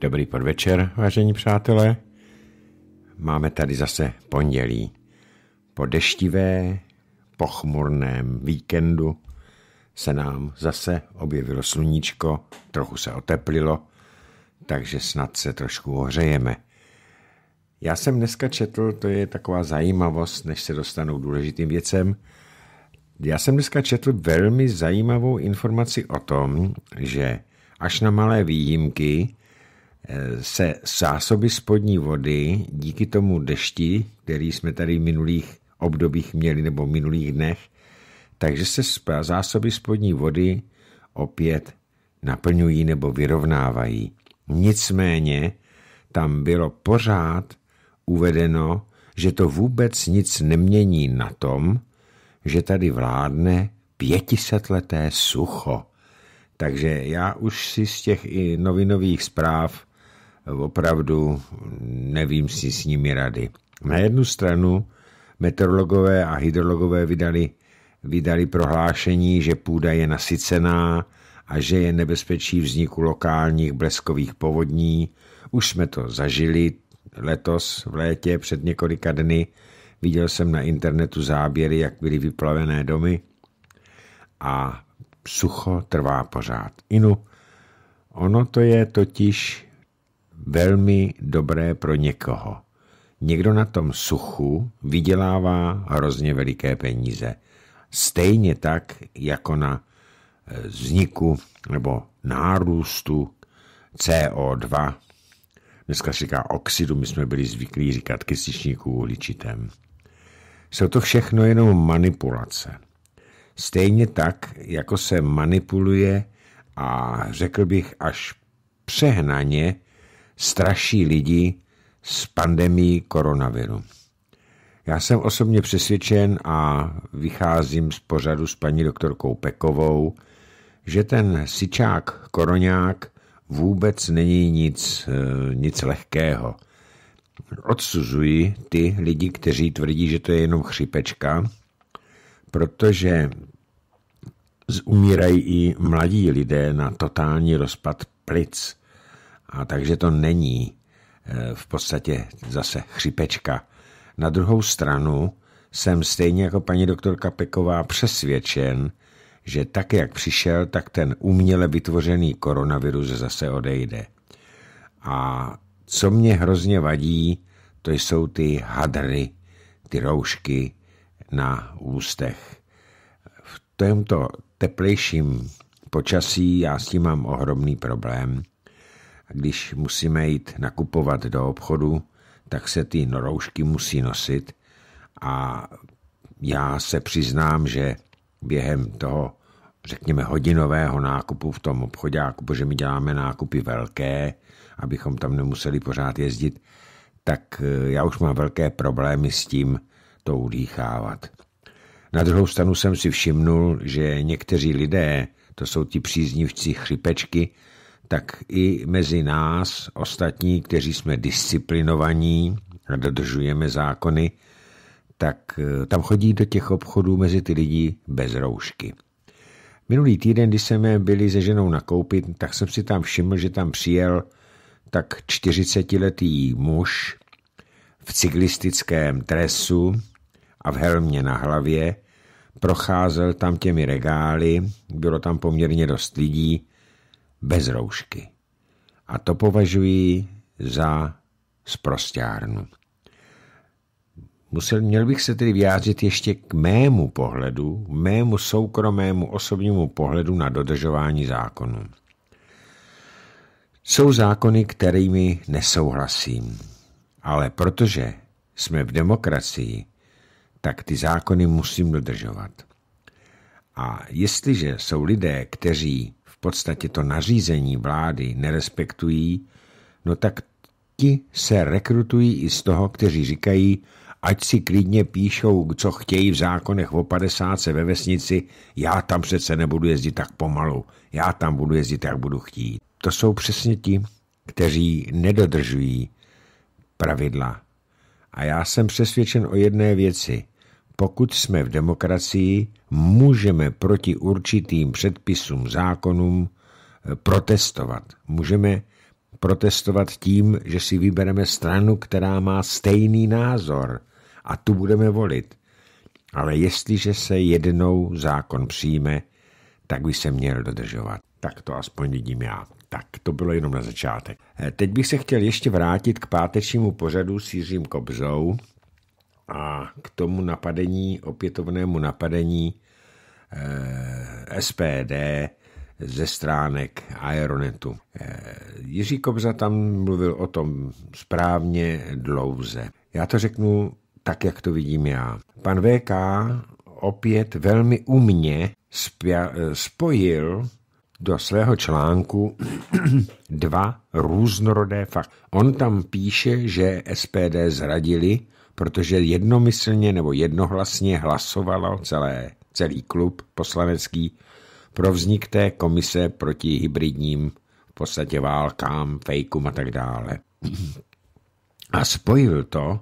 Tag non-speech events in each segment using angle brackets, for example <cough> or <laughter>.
Dobrý podvečer, vážení přátelé. Máme tady zase pondělí. Po deštivé, pochmurném víkendu se nám zase objevilo sluníčko, trochu se oteplilo, takže snad se trošku ohřejeme. Já jsem dneska četl, to je taková zajímavost, než se dostanu k důležitým věcem. Já jsem dneska četl velmi zajímavou informaci o tom, že až na malé výjimky Eh, se zásoby spodní vody díky tomu dešti, který jsme tady v minulých obdobích měli nebo v minulých dnech, takže se zásoby spodní vody opět naplňují nebo vyrovnávají. Nicméně tam bylo pořád uvedeno, že to vůbec nic nemění na tom, že tady vládne pětisetleté sucho. Takže já už si z těch i novinových zpráv opravdu nevím si s nimi rady. Na jednu stranu meteorologové a hydrologové vydali, vydali prohlášení, že půda je nasycená a že je nebezpečí vzniku lokálních bleskových povodní. Už jsme to zažili letos v létě před několika dny. Viděl jsem na internetu záběry, jak byly vyplavené domy a sucho trvá pořád. Inu, ono to je totiž velmi dobré pro někoho. Někdo na tom suchu vydělává hrozně veliké peníze. Stejně tak, jako na eh, vzniku nebo nárůstu CO2. Dneska se říká oxidu, my jsme byli zvyklí říkat kysličníků uhličitém. Jsou to všechno jenom manipulace. Stejně tak, jako se manipuluje a řekl bych až přehnaně straší lidi s pandemí koronaviru. Já jsem osobně přesvědčen a vycházím z pořadu s paní doktorkou Pekovou, že ten sičák koroňák vůbec není nic, eh, nic lehkého. Odsuzuji ty lidi, kteří tvrdí, že to je jenom chřipečka, protože umírají i mladí lidé na totální rozpad plic. A takže to není eh, v podstatě zase chřipečka. Na druhou stranu jsem stejně jako paní doktorka Peková přesvědčen, že tak, jak přišel, tak ten uměle vytvořený koronavirus zase odejde. A co mě hrozně vadí, to jsou ty hadry, ty roušky na ústech. V tomto teplejším počasí já s tím mám ohromný problém a když musíme jít nakupovat do obchodu, tak se ty noroušky musí nosit a já se přiznám, že během toho, řekněme, hodinového nákupu v tom obchodě, protože my děláme nákupy velké, abychom tam nemuseli pořád jezdit, tak eh, já už mám velké problémy s tím to udýchávat. Na druhou stranu jsem si všimnul, že někteří lidé, to jsou ti příznivci chřipečky, tak i mezi nás, ostatní, kteří jsme disciplinovaní a dodržujeme zákony, tak eh, tam chodí do těch obchodů mezi ty lidi bez roušky. Minulý týden, když jsme byli se ženou nakoupit, tak jsem si tam všiml, že tam přijel tak 40-letý muž v cyklistickém tresu a v helmě na hlavě. Procházel tam těmi regály, bylo tam poměrně dost lidí, bez roušky. A to považuji za sprostárnu. Musel, měl bych se tedy vyjádřit ještě k mému pohledu, mému soukromému osobnímu pohledu na dodržování zákonů. Jsou zákony, kterými nesouhlasím, ale protože jsme v demokracii, tak ty zákony musím dodržovat. A jestliže jsou lidé, kteří podstatě to nařízení vlády nerespektují, no tak ti se rekrutují i z toho, kteří říkají, ať si klidně píšou, co chtějí v zákonech o 50 ve vesnici, já tam přece nebudu jezdit tak pomalu, já tam budu jezdit, jak budu chtít. To jsou přesně ti, kteří nedodržují pravidla. A já jsem přesvědčen o jedné věci – pokud jsme v demokracii, můžeme proti určitým předpisům, zákonům eh, protestovat. Můžeme protestovat tím, že si vybereme stranu, která má stejný názor a tu budeme volit. Ale jestliže se jednou zákon přijme, tak by se měl dodržovat. Tak to aspoň vidím já. Tak to bylo jenom na začátek. Eh, teď bych se chtěl ještě vrátit k pátečnímu pořadu s Jiřím Kobzou, a k tomu napadení, opětovnému napadení eh, SPD ze stránek Aeronetu. Eh, Jiří Kobza tam mluvil o tom správně dlouze. Já to řeknu tak, jak to vidím já. Pan VK opět velmi umně spojil do svého článku <clears throat> dva různorodé fakty. On tam píše, že SPD zradili protože jednomyslně nebo jednohlasně hlasovalo celé, celý klub poslanecký pro vznik té komise proti hybridním v podstatě válkám, fejkům a tak dále. A spojil to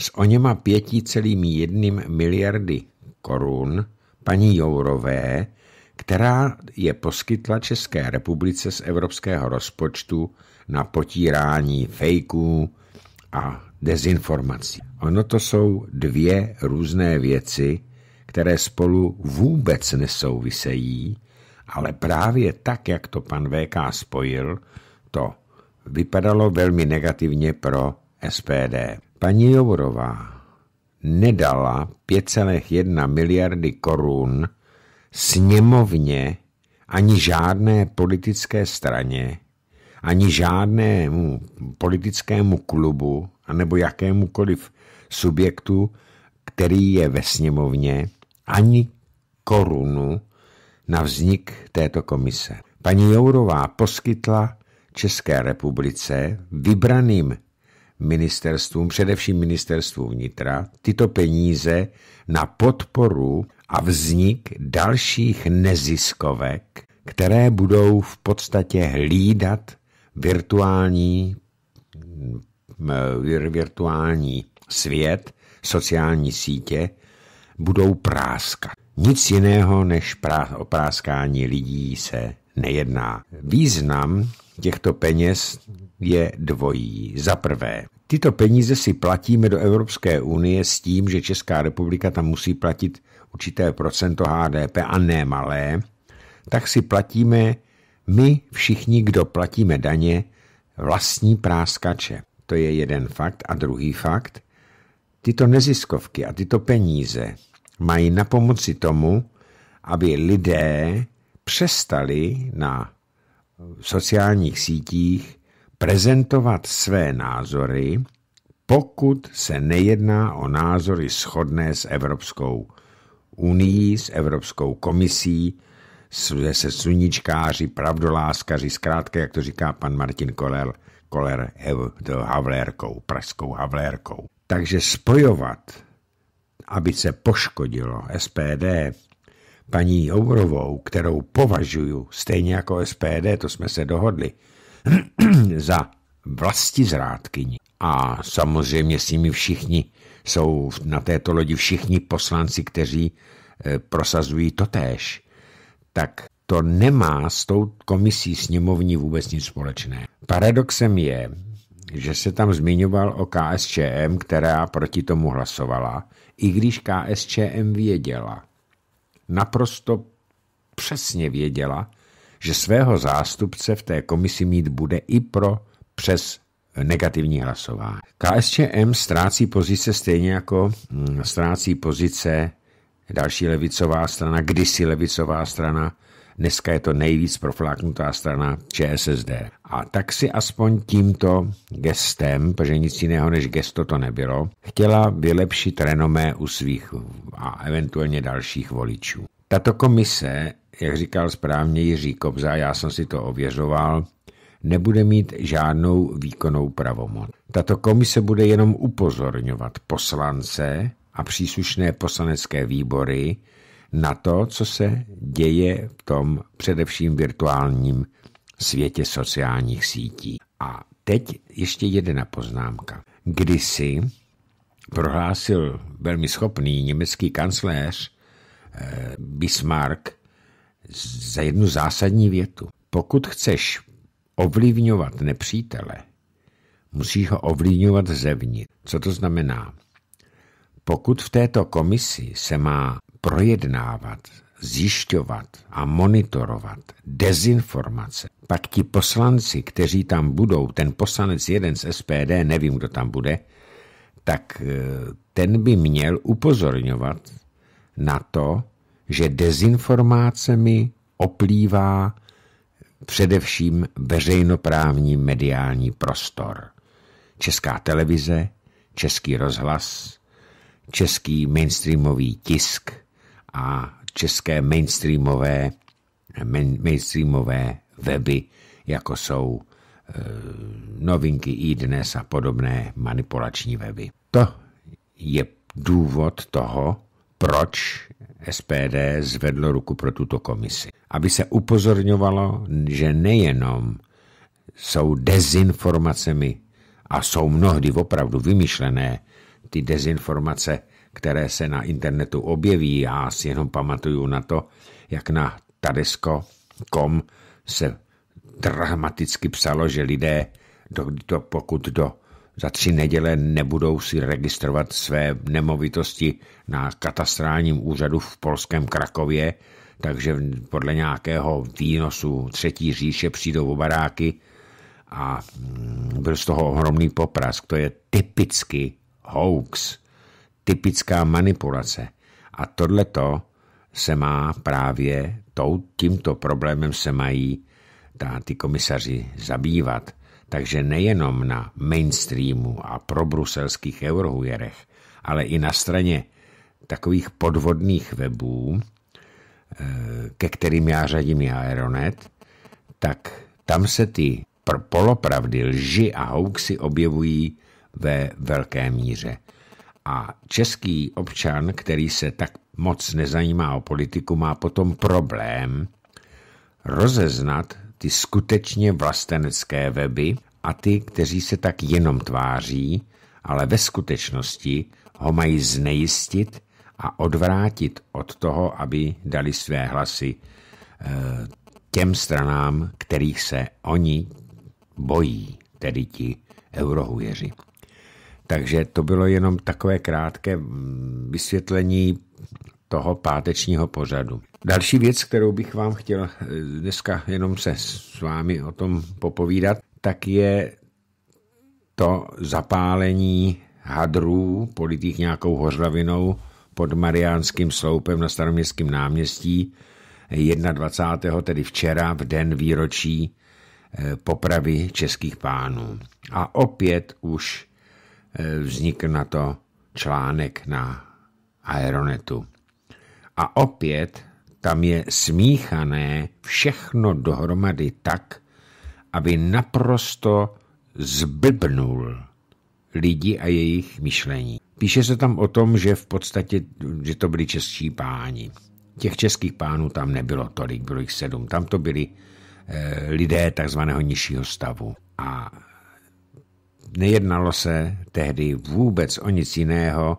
s o něma 5,1 miliardy korun paní Jourové, která je poskytla České republice z evropského rozpočtu na potírání fejků a dezinformací. Ono to jsou dvě různé věci, které spolu vůbec nesouvisejí, ale právě tak, jak to pan VK spojil, to vypadalo velmi negativně pro SPD. Paní Jourová nedala 5,1 miliardy korun sněmovně ani žádné politické straně, ani žádnému politickému klubu anebo jakémukoliv subjektu, který je ve sněmovně, ani korunu na vznik této komise. Paní Jourová poskytla České republice vybraným ministerstvům, především ministerstvu vnitra, tyto peníze na podporu a vznik dalších neziskovek, které budou v podstatě hlídat virtuální, virtuální Svět, sociální sítě budou práskat. Nic jiného než o práskání lidí se nejedná. Význam těchto peněz je dvojí. Za prvé, tyto peníze si platíme do Evropské unie s tím, že Česká republika tam musí platit určité procento HDP a ne malé, tak si platíme my všichni, kdo platíme daně, vlastní práskače. To je jeden fakt. A druhý fakt, Tyto neziskovky a tyto peníze mají na pomoci tomu, aby lidé přestali na sociálních sítích prezentovat své názory, pokud se nejedná o názory shodné s Evropskou unii, s Evropskou komisí, se sluníčkáři, pravdoláskaři, zkrátka, jak to říká pan Martin Koller, Koller Havlérkou, pražskou Havlérkou. Takže spojovat, aby se poškodilo SPD, paní Jourovou, kterou považuju stejně jako SPD, to jsme se dohodli, <clears throat> za vlasti zrádkyni. A samozřejmě s nimi všichni jsou na této lodi všichni poslanci, kteří eh, prosazují to též. Tak to nemá s tou komisí sněmovní vůbec nic společné. Paradoxem je, že se tam zmiňoval o KSČM, která proti tomu hlasovala, i když KSČM věděla, naprosto přesně věděla, že svého zástupce v té komisi mít bude i pro přes negativní hlasování. KSČM ztrácí pozice stejně jako mm, ztrácí pozice další levicová strana, kdysi levicová strana Dneska je to nejvíc profláknutá strana ČSSD. A tak si aspoň tímto gestem, protože nic jiného než gesto to nebylo, chtěla vylepšit renomé u svých a eventuálně dalších voličů. Tato komise, jak říkal správně Jiří Kobza, já jsem si to ověřoval, nebude mít žádnou výkonnou pravomoc. Tato komise bude jenom upozorňovat poslance a příslušné poslanecké výbory na to, co se děje v tom především virtuálním světě sociálních sítí. A teď ještě jedna poznámka. Kdysi prohlásil velmi schopný německý kancléř eh, Bismarck za jednu zásadní větu. Pokud chceš ovlivňovat nepřítele, musíš ho ovlivňovat zevnitř. Co to znamená? Pokud v této komisi se má projednávat, zjišťovat a monitorovat dezinformace, pak ti poslanci, kteří tam budou, ten poslanec jeden z SPD, nevím, kdo tam bude, tak eh, ten by měl upozorňovat na to, že dezinformácemi oplývá především veřejnoprávní mediální prostor. Česká televize, český rozhlas, český mainstreamový tisk – a české mainstreamové, main, mainstreamové weby, jako jsou e, novinky i dnes a podobné manipulační weby. To je důvod toho, proč SPD zvedlo ruku pro tuto komisi. Aby se upozorňovalo, že nejenom jsou dezinformacemi a jsou mnohdy opravdu vymyšlené ty dezinformace které se na internetu objeví. Já si jenom pamatuju na to, jak na tadesko.com se dramaticky psalo, že lidé, do, do, pokud do za tři neděle nebudou si registrovat své nemovitosti na katastrálním úřadu v polském Krakově, takže podle nějakého výnosu třetí říše přijdou o baráky a mm, byl z toho ohromný poprask. To je typicky hoax typická manipulace. A tohleto se má právě tou, tímto problémem se mají ta, ty komisaři zabývat. Takže nejenom na mainstreamu a probruselských eurohujerech, ale i na straně takových podvodných webů, eh, ke kterým já řadím i Aeronet, tak tam se ty polopravdy, lži a hoaxy objevují ve velké míře. A český občan, který se tak moc nezajímá o politiku, má potom problém rozeznat ty skutečně vlastenecké weby a ty, kteří se tak jenom tváří, ale ve skutečnosti ho mají znejistit a odvrátit od toho, aby dali své hlasy eh, těm stranám, kterých se oni bojí, tedy ti eurohujeři. Takže to bylo jenom takové krátké mm, vysvětlení toho pátečního pořadu. Další věc, kterou bych vám chtěl eh, dneska jenom se s vámi o tom popovídat, tak je to zapálení hadrů, politých nějakou hořlavinou pod Mariánským sloupem na staroměstském náměstí 21. tedy včera v den výročí eh, popravy českých pánů. A opět už Eh, vznikl na to článek na Aeronetu. A opět tam je smíchané všechno dohromady tak, aby naprosto zblbnul lidi a jejich myšlení. Píše se tam o tom, že v podstatě, že to byli český páni. Těch českých pánů tam nebylo tolik, bylo jich sedm. Tam to byli eh, lidé takzvaného nižšího stavu. A nejednalo se tehdy vůbec o nic jiného,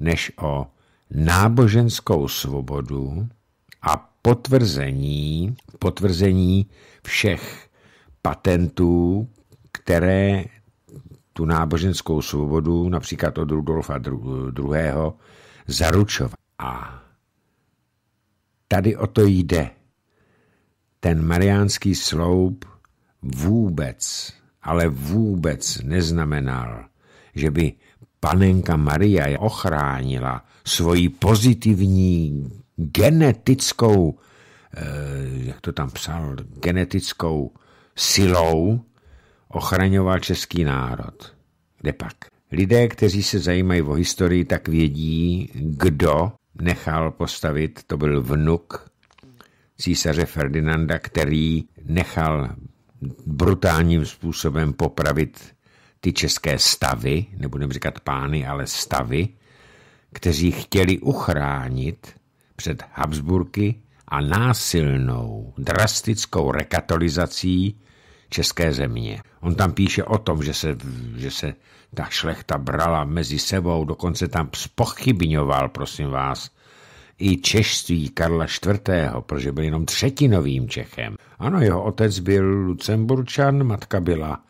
než o náboženskou svobodu a potvrzení, potvrzení všech patentů, které tu náboženskou svobodu například od Rudolfa II. zaručoval. A tady o to jde. Ten mariánský sloup vůbec ale vůbec neznamenal, že by panenka Maria je ochránila svoji pozitivní genetickou, eh, jak to tam psal, genetickou silou ochraňoval český národ. Kde pak? Lidé, kteří se zajímají o historii, tak vědí, kdo nechal postavit, to byl vnuk císaře Ferdinanda, který nechal brutálním způsobem popravit ty české stavy, nebudem říkat pány, ale stavy, kteří chtěli uchránit před Habsburky a násilnou, drastickou rekatolizací české země. On tam píše o tom, že se, že se ta šlechta brala mezi sebou, dokonce tam spochybňoval, prosím vás, i češství Karla IV., protože byl jenom třetinovým Čechem. Ano, jeho otec byl Lucemburčan, matka byla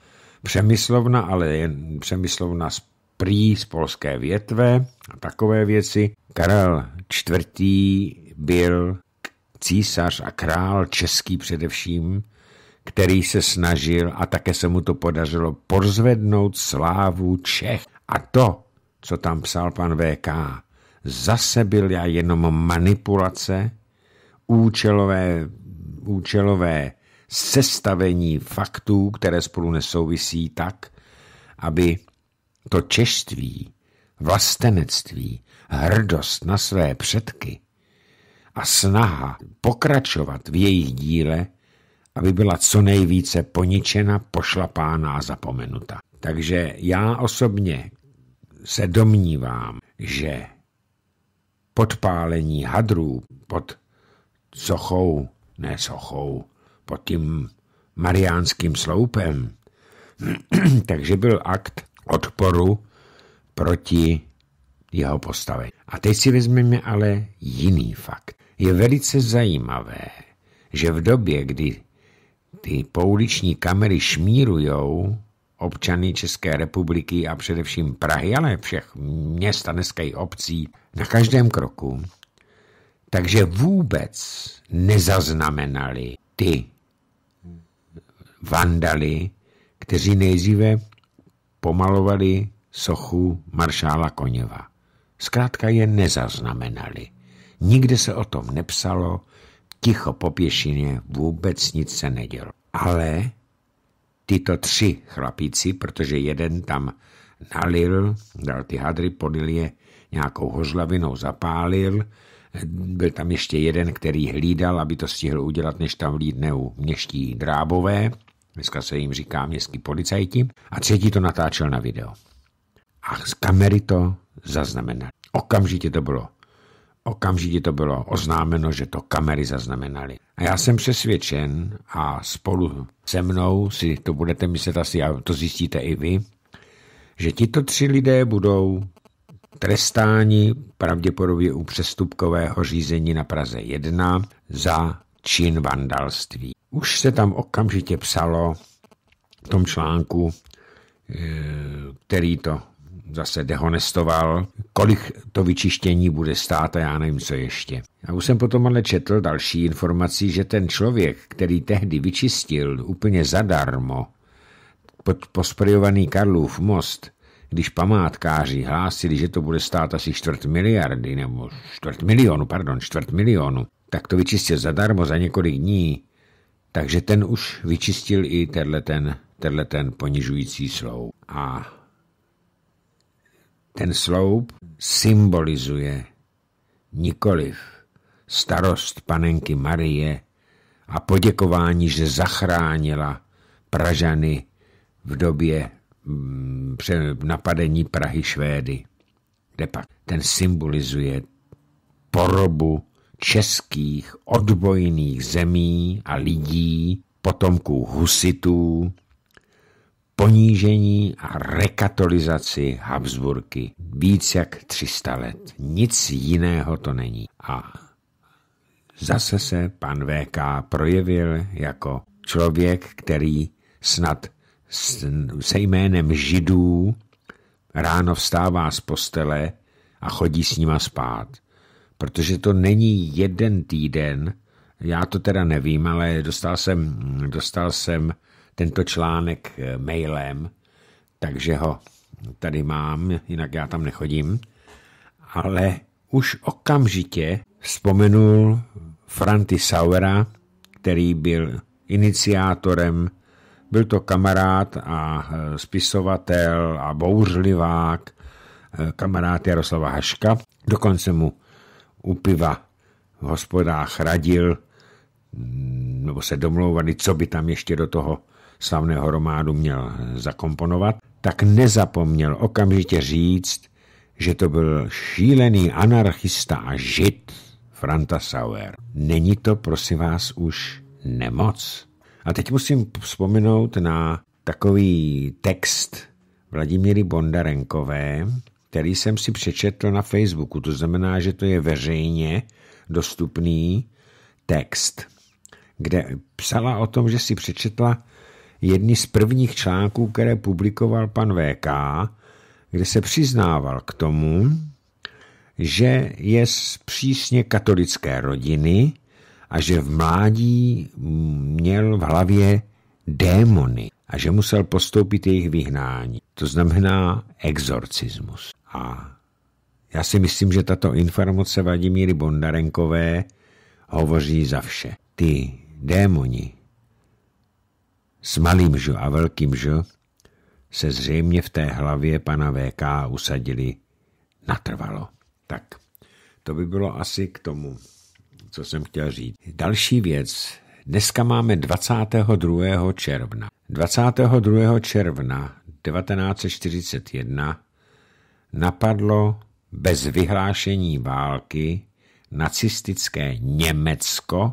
Přemyslovna, ale jen Přemyslovna z prý z polské větve a takové věci. Karel IV. byl císař a král český především, který se snažil a také se mu to podařilo porzvednout slávu Čech. A to, co tam psal pan VK, zase byl já jenom manipulace, účelové účelové sestavení faktů, které spolu nesouvisí tak, aby to češtví, vlastenectví, hrdost na své předky a snaha pokračovat v jejich díle, aby byla co nejvíce poničena, pošlapána a zapomenuta. Takže já osobně se domnívám, že podpálení hadrů pod sochou ne sochou, pod tím mariánským sloupem. <clears throat> Takže byl akt odporu proti jeho postavení. A teď si vezmeme ale jiný fakt. Je velice zajímavé, že v době, kdy ty pouliční kamery šmírujou občany České republiky a především Prahy, ale všech města dneska i obcí na každém kroku, takže vůbec nezaznamenali ty vandaly, kteří nejdříve pomalovali sochu maršála Koněva. Zkrátka je nezaznamenali. Nikde se o tom nepsalo, ticho po pěšině, vůbec nic se nedělo. Ale tyto tři chlapíci, protože jeden tam nalil, dal ty hadry, podil je nějakou hořlavinou, zapálil, byl tam ještě jeden, který hlídal, aby to stihl udělat, než tam u měští drábové. Dneska se jim říká městský policajti. A třetí to natáčel na video. A z kamery to zaznamenali. Okamžitě to bylo. Okamžitě to bylo oznámeno, že to kamery zaznamenali. A já jsem přesvědčen a spolu se mnou si to budete myslet asi, a to zjistíte i vy, že tito tři lidé budou trestáni pravděpodobně u přestupkového řízení na Praze 1 za čin vandalství. Už se tam okamžitě psalo v tom článku, eh, který to zase dehonestoval, kolik to vyčištění bude stát a já nevím, co ještě. A už jsem potom ale četl další informací, že ten člověk, který tehdy vyčistil úplně zadarmo posprejovaný Karlův most, když památkáři hlásili, že to bude stát asi čtvrt miliardy, nebo čtvrt milionu, pardon, čtvrt milionu, tak to vyčistil zadarmo za několik dní. Takže ten už vyčistil i tenhleten, ten ponižující sloup. A ten sloup symbolizuje nikoliv starost panenky Marie a poděkování, že zachránila Pražany v době Mm, napadení Prahy Švédy. Depak. Ten symbolizuje porobu českých odbojných zemí a lidí, potomků husitů, ponížení a rekatolizaci Habsburky víc jak 300 let. Nic jiného to není. A zase se pan VK projevil jako člověk, který snad se jménem židů ráno vstává z postele a chodí s nima spát. Protože to není jeden týden, já to teda nevím, ale dostal jsem, dostal jsem tento článek eh, mailem, takže ho tady mám, jinak já tam nechodím. Ale už okamžitě vzpomenul Franti Sauera, který byl iniciátorem byl to kamarád a e, spisovatel a bouřlivák, e, kamarád Jaroslava Haška. Dokonce mu u piva v hospodách radil, mm, nebo se domlouvali, co by tam ještě do toho slavného romádu měl zakomponovat, tak nezapomněl okamžitě říct, že to byl šílený anarchista a žid Franta Sauer. Není to, prosím vás, už nemoc? A teď musím vzpomenout na takový text Vladimíry Bondarenkové, který jsem si přečetl na Facebooku. To znamená, že to je veřejně dostupný text, kde psala o tom, že si přečetla jedny z prvních článků, které publikoval pan VK, kde se přiznával k tomu, že je z přísně katolické rodiny a že v mládí měl v hlavě démony a že musel postoupit jejich vyhnání. To znamená exorcismus. A já si myslím, že tato informace Vladimíry Bondarenkové hovoří za vše. Ty démoni s malým ž a velkým ž se zřejmě v té hlavě pana VK usadili natrvalo. Tak, to by bylo asi k tomu co jsem chtěl říct. Další věc. Dneska máme 22. června. 22. června 1941 napadlo bez vyhlášení války nacistické Německo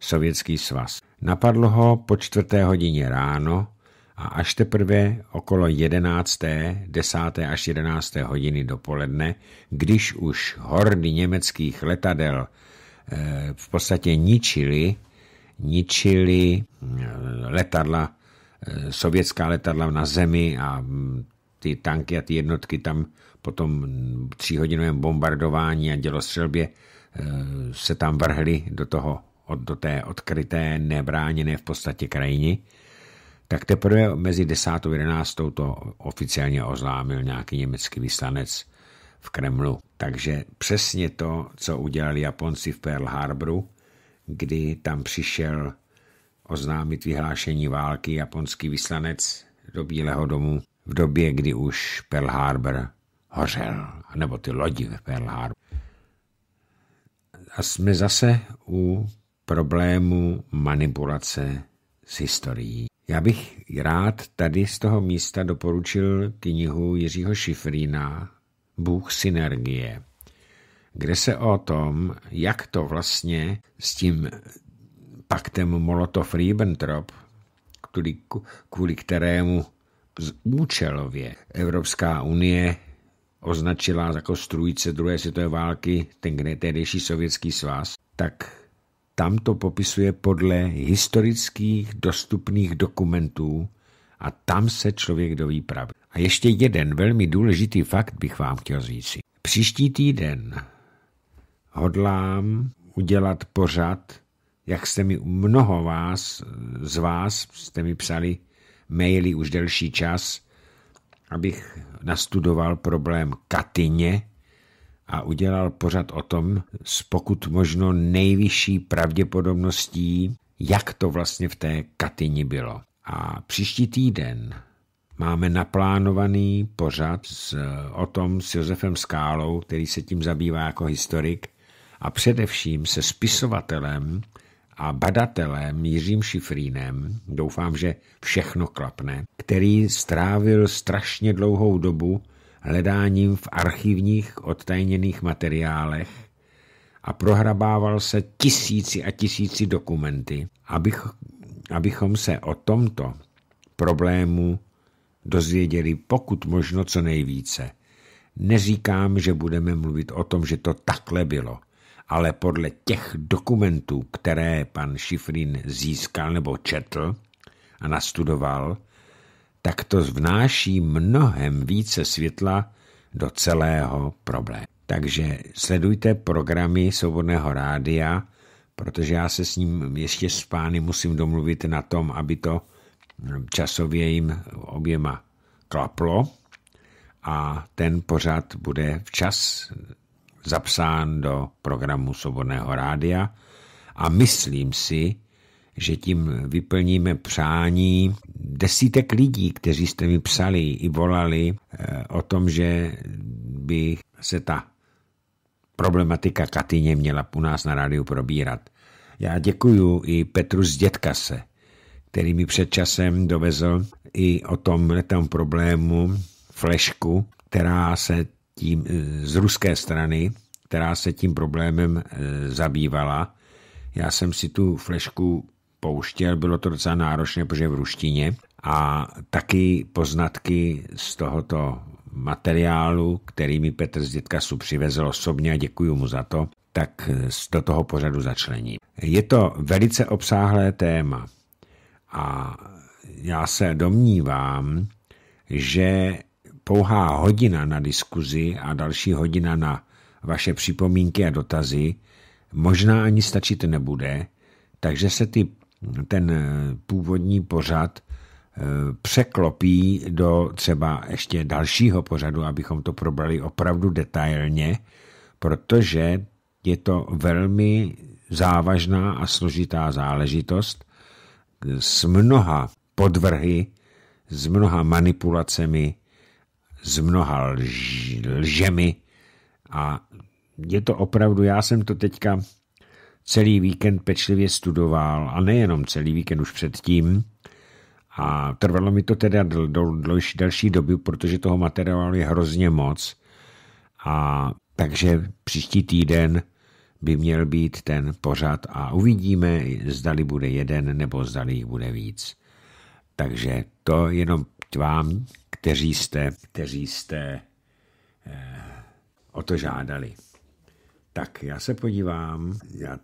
Sovětský svaz. Napadlo ho po čtvrté hodině ráno a až teprve okolo 11. 10. až 11. hodiny dopoledne, když už hordy německých letadel Eh, v podstatě ničili, ničili eh, letadla, eh, sovětská letadla na zemi a mm, ty tanky a ty jednotky tam potom tříhodinovém bombardování a dělostřelbě se tam vrhly do, toho, do té odkryté, nebráněné v podstatě krajiny, tak teprve mezi 10. a 11. to oficiálně oznámil nějaký německý vyslanec v Kremlu. Takže přesně to, co udělali Japonci v Pearl Harboru, kdy tam přišel oznámit vyhlášení války japonský vyslanec do Bílého domu v době, kdy už Pearl Harbor hořel, nebo ty lodi v Pearl Harbor. A jsme zase u problému manipulace s historií. Já bych rád tady z toho místa doporučil knihu Jiřího Šifrína Bůh synergie, kde se o tom, jak to vlastně s tím paktem Molotov-Ribbentrop, kvůli kterému z účelově Evropská unie označila jako strůjce druhé světové války ten tehdejší sovětský svaz, tak tam to popisuje podle historických dostupných dokumentů a tam se člověk doví pravdu. A ještě jeden velmi důležitý fakt bych vám chtěl říci. Příští týden hodlám udělat pořad, jak jste mi mnoho vás, z vás jste mi psali maily už delší čas, abych nastudoval problém Katyně a udělal pořad o tom s pokud možno nejvyšší pravděpodobností, jak to vlastně v té Katyni bylo. A příští týden Máme naplánovaný pořad s, eh, o tom s Josefem Skálou, který se tím zabývá jako historik a především se spisovatelem a badatelem Jiřím Šifrínem, doufám, že všechno klapne, který strávil strašně dlouhou dobu hledáním v archivních odtajněných materiálech a prohrabával se tisíci a tisíci dokumenty, abych, abychom se o tomto problému dozvěděli pokud možno co nejvíce. Neříkám, že budeme mluvit o tom, že to takhle bylo, ale podle těch dokumentů, které pan Šifrin získal nebo četl a nastudoval, tak to vnáší mnohem více světla do celého problému. Takže sledujte programy Svobodného rádia, protože já se s ním ještě s pány musím domluvit na tom, aby to Časově jim oběma klaplo a ten pořad bude včas zapsán do programu Svobodného rádia a myslím si, že tím vyplníme přání desítek lidí, kteří jste mi psali i volali eh, o tom, že by se ta problematika Katyně měla u nás na rádiu probírat. Já děkuji i Petru z Dětkase, který mi před časem dovezl i o tom tam problému flešku, která se tím e, z ruské strany, která se tím problémem e, zabývala. Já jsem si tu flešku pouštěl, bylo to docela náročné, protože v ruštině a taky poznatky z tohoto materiálu, který mi Petr z dětka su přivezl osobně a děkuji mu za to, tak e, do toho pořadu začlení. Je to velice obsáhlé téma. A já se domnívám, že pouhá hodina na diskuzi a další hodina na vaše připomínky a dotazy možná ani stačit nebude, takže se ty, ten původní pořad eh, překlopí do třeba ještě dalšího pořadu, abychom to probrali opravdu detailně, protože je to velmi závažná a složitá záležitost s mnoha podvrhy, s mnoha manipulacemi, s mnoha lž, lžemi a je to opravdu, já jsem to teďka celý víkend pečlivě studoval a nejenom celý víkend už předtím a trvalo mi to teda dl, dl, dl, další dobu, protože toho materiálu je hrozně moc a takže příští týden by měl být ten pořad a uvidíme, zdali bude jeden nebo zdali jich bude víc. Takže to jenom vám, kteří jste, kteří jste eh, o to žádali. Tak já se podívám. Já...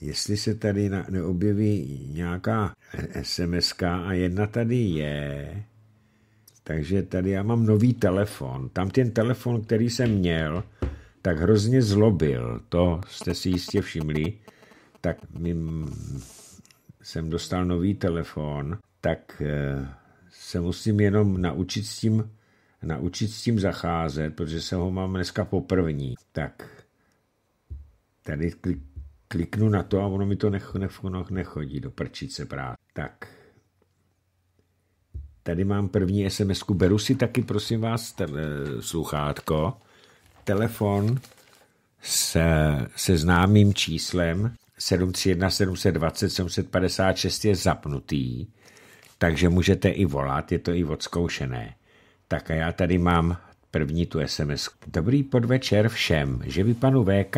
Jestli se tady na, neobjeví nějaká sms a jedna tady je, takže tady já mám nový telefon. Tam ten telefon, který jsem měl, tak hrozně zlobil. To jste si jistě všimli. Tak mým, mm, jsem dostal nový telefon, tak eh, se musím jenom naučit s tím, naučit s tím zacházet, protože se ho mám dneska poprvní. Tak tady klik, kliknu na to a ono mi to nech, nech, nech, nechodí do prčice právě. Tak Tady mám první sms -ku. Beru si taky, prosím vás, eh, sluchátko, telefon se, se známým číslem 731 720 756 je zapnutý, takže můžete i volat, je to i odzkoušené. Tak a já tady mám první tu sms. -ku. Dobrý podvečer všem, že by panu VK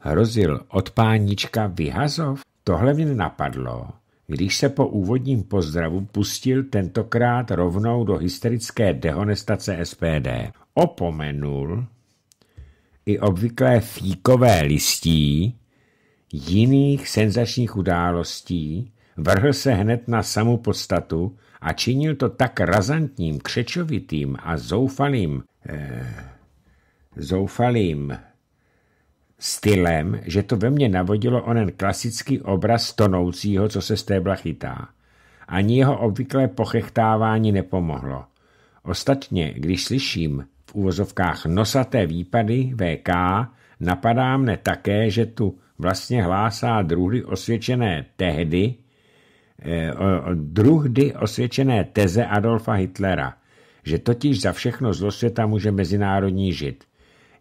hrozil od pánička vyhazov? Tohle mě nenapadlo, když se po úvodním pozdravu pustil tentokrát rovnou do hysterické dehonestace SPD. Opomenul i obvyklé fíkové listí jiných senzačních událostí, vrhl se hned na samu podstatu a činil to tak razantním, křečovitým a zoufalým, eh, zoufalým stylem, že to ve mně navodilo onen klasický obraz tonoucího, co se stébla chytá. Ani jeho obvyklé pochechtávání nepomohlo. Ostatně, když slyším v úvozovkách nosaté výpady VK, napadá mne také, že tu vlastně hlásá druhdy osvědčené tehdy, eh, druhdy osvědčené teze Adolfa Hitlera, že totiž za všechno zlo světa může mezinárodní žid –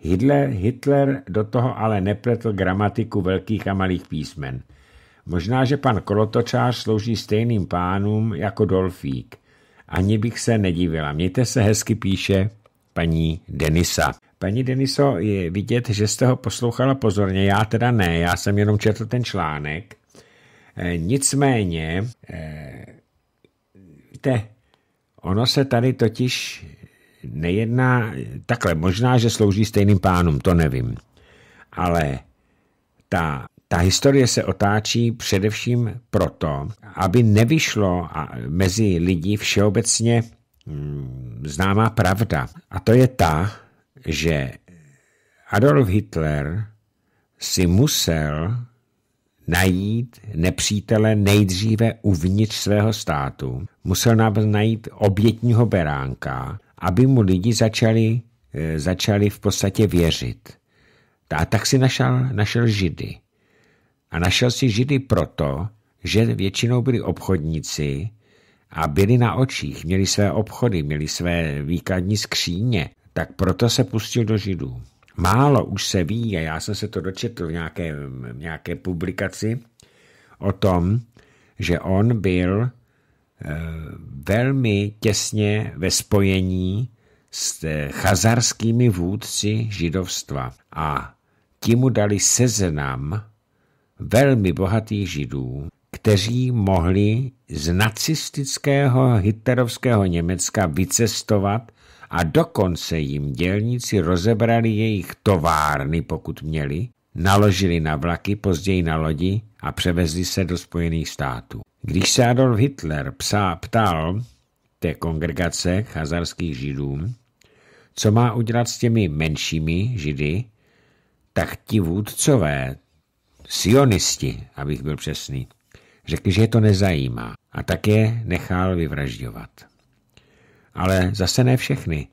Hitler, Hitler do toho ale nepletl gramatiku velkých a malých písmen. Možná, že pan Kolotočář slouží stejným pánům jako Dolfík. Ani bych se nedivila. Mějte se hezky, píše paní Denisa. Paní Deniso, je vidět, že jste ho poslouchala pozorně, já teda ne, já jsem jenom četl ten článek. E, nicméně, e, eh, te, ono se tady totiž nejedná, takhle možná, že slouží stejným pánům, to nevím. Ale ta, ta historie se otáčí především proto, aby nevyšlo mezi lidi všeobecně mm, známá pravda. A to je ta, že Adolf Hitler si musel najít nepřítele nejdříve uvnitř svého státu. Musel nám najít obětního beránka aby mu lidi začali, eh, začali v podstatě věřit. A tak si našel, našel židy. A našel si židy proto, že většinou byli obchodníci a byli na očích, měli své obchody, měli své výkladní skříně, tak proto se pustil do židů. Málo už se ví, a já jsem se to dočetl v nějaké, v nějaké publikaci, o tom, že on byl Eh, velmi těsně ve spojení s eh, chazarskými vůdci židovstva a ti mu dali seznam velmi bohatých židů, kteří mohli z nacistického hitlerovského Německa vycestovat a dokonce jim dělníci rozebrali jejich továrny, pokud měli, naložili na vlaky, později na lodi a převezli se do Spojených států. Když se Adolf Hitler psa, ptal té kongregace chazarských židů, co má udělat s těmi menšími židy, tak ti vůdcové, sionisti, abych byl přesný, řekli, že je to nezajímá a tak je nechal vyvražďovat. Ale zase ne všechny.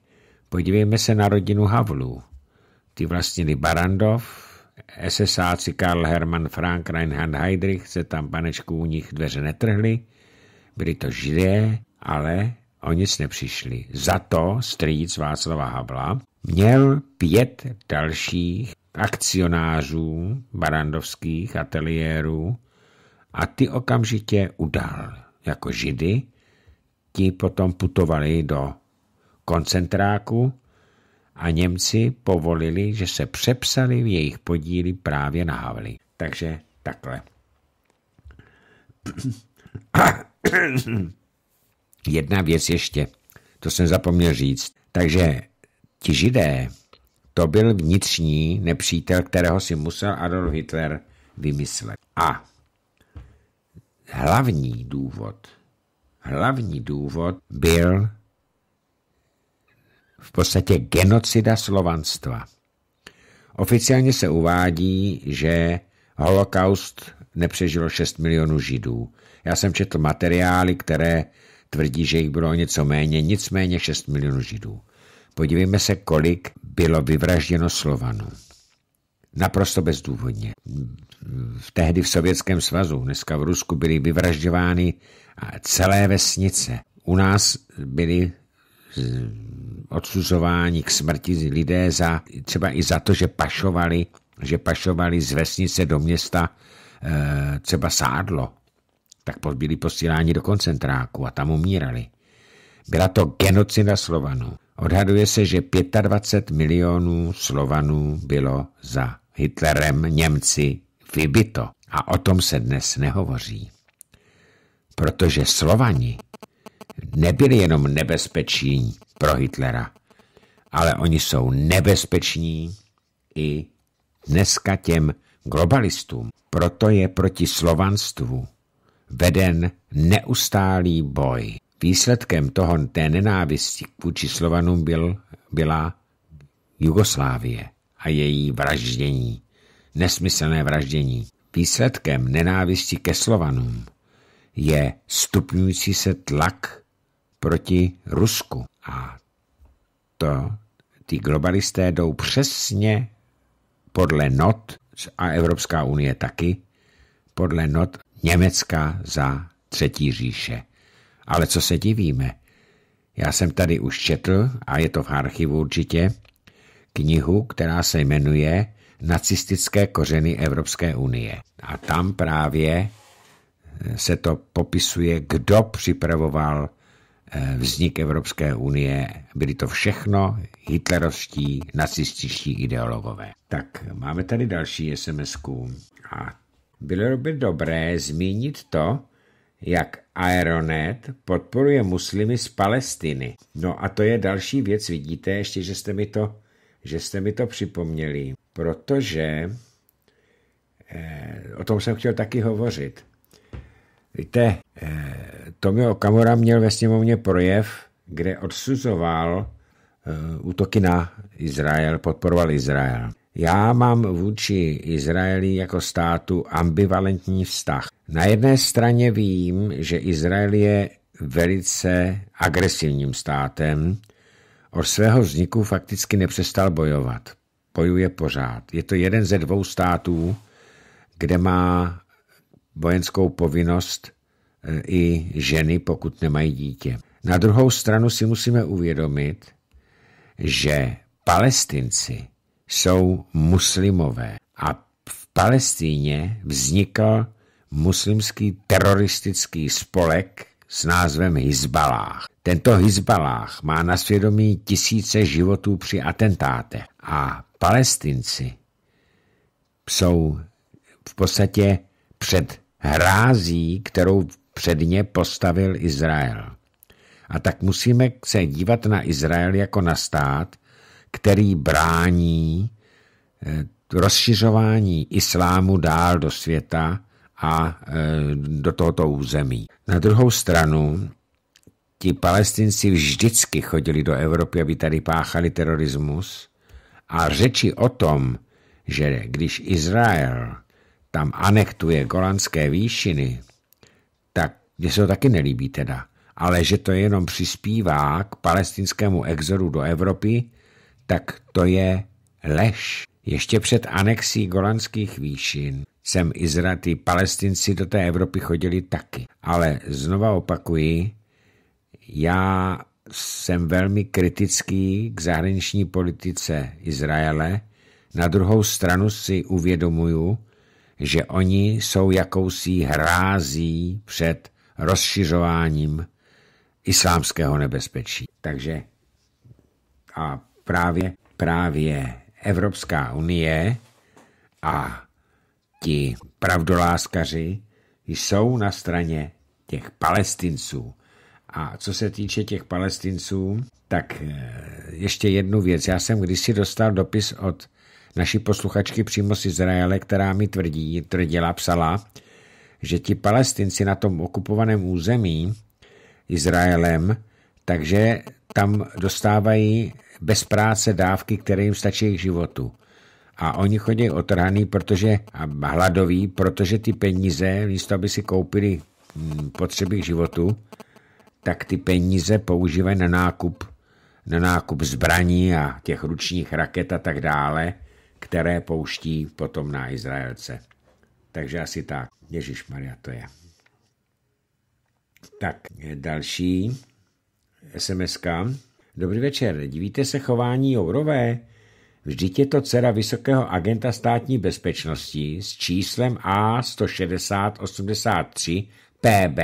Podívejme se na rodinu Havlů. Ty vlastnili Barandov, SSáci Karl Hermann Frank Reinhard Heydrich se tam panečku u nich dveře netrhli, byli to židé, ale o nic nepřišli. Za to strýc Václava Havla měl pět dalších akcionářů barandovských ateliérů a ty okamžitě udal jako židy. Ti potom putovali do koncentráku, a Němci povolili, že se přepsali v jejich podíly právě na Havli. Takže takhle. <coughs> Jedna věc ještě, to jsem zapomněl říct. Takže ti židé, to byl vnitřní nepřítel, kterého si musel Adolf Hitler vymyslet. A hlavní důvod, hlavní důvod byl v podstatě genocida slovanstva. Oficiálně se uvádí, že holokaust nepřežilo 6 milionů židů. Já jsem četl materiály, které tvrdí, že jich bylo něco méně, nicméně 6 milionů židů. Podívejme se, kolik bylo vyvražděno Slovanů. Naprosto bezdůvodně. V tehdy v Sovětském svazu, dneska v Rusku byly vyvražďovány celé vesnice. U nás byly Eh, odsuzování k smrti lidé za, třeba i za to, že pašovali, že pašovali z vesnice do města eh, třeba sádlo, tak byli posíláni do koncentráku a tam umírali. Byla to genocida Slovanů. Odhaduje se, že 25 milionů Slovanů bylo za Hitlerem Němci vybito. A o tom se dnes nehovoří. Protože Slovani nebyli jenom nebezpeční pro Hitlera, ale oni jsou nebezpeční i dneska těm globalistům. Proto je proti slovanstvu veden neustálý boj. Výsledkem toho té nenávisti vůči Slovanům byl, byla Jugoslávie a její vraždění, nesmyslné vraždění. Výsledkem nenávisti ke Slovanům je stupňující se tlak proti Rusku. A to ty globalisté jdou přesně podle not, a Evropská unie taky, podle not Německa za třetí říše. Ale co se divíme? Já jsem tady už četl, a je to v archivu určitě, knihu, která se jmenuje Nacistické kořeny Evropské unie. A tam právě se to popisuje, kdo připravoval Eh, vznik Evropské unie, byli to všechno hitlerovští, nacističtí ideologové. Tak máme tady další sms -ku. a bylo by dobré zmínit to, jak Aeronet podporuje muslimy z Palestiny. No a to je další věc, vidíte, ještě, že jste mi to, že jste mi to připomněli, protože eh, o tom jsem chtěl taky hovořit. Víte, eh, Tomio Okamura měl ve sněmovně projev, kde odsuzoval eh, útoky na Izrael, podporoval Izrael. Já mám vůči Izraeli jako státu ambivalentní vztah. Na jedné straně vím, že Izrael je velice agresivním státem, od svého vzniku fakticky nepřestal bojovat. Bojuje pořád. Je to jeden ze dvou států, kde má vojenskou povinnost i ženy, pokud nemají dítě. Na druhou stranu si musíme uvědomit, že Palestinci jsou muslimové a v Palestíně vznikl muslimský teroristický spolek s názvem Hizbalách. Tento Hizbalách má na svědomí tisíce životů při atentátech a Palestinci jsou v podstatě před hrází, kterou před ně postavil Izrael. A tak musíme se dívat na Izrael jako na stát, který brání eh, rozšiřování islámu dál do světa a eh, do tohoto území. Na druhou stranu, ti palestinci vždycky chodili do Evropy, aby tady páchali terorismus a řeči o tom, že když Izrael tam anektuje golandské výšiny, mně se to taky nelíbí teda. Ale že to jenom přispívá k palestinskému exodu do Evropy, tak to je lež. Ještě před anexí golanských výšin sem Izraty palestinci do té Evropy chodili taky. Ale znova opakuji, já jsem velmi kritický k zahraniční politice Izraele. Na druhou stranu si uvědomuju, že oni jsou jakousi hrází před rozšiřováním islámského nebezpečí. Takže a právě, právě Evropská unie a ti pravdoláskaři jsou na straně těch palestinců. A co se týče těch palestinců, tak eh, ještě jednu věc. Já jsem kdysi dostal dopis od naší posluchačky přímo z Izraele, která mi tvrdí, tvrdila, psala, že ti palestinci na tom okupovaném území Izraelem, takže tam dostávají bez práce dávky, které jim stačí k životu. A oni chodí otrhaný protože, a hladoví, protože ty peníze, místo aby si koupili mm, potřeby k životu, tak ty peníze používají na nákup, na nákup zbraní a těch ručních raket a tak dále, které pouští potom na Izraelce. Takže asi tak. Ježíš Maria to je. Tak, další sms -ka. Dobrý večer, divíte se chování Jourové? Vždyť je to dcera vysokého agenta státní bezpečnosti s číslem A16083 PB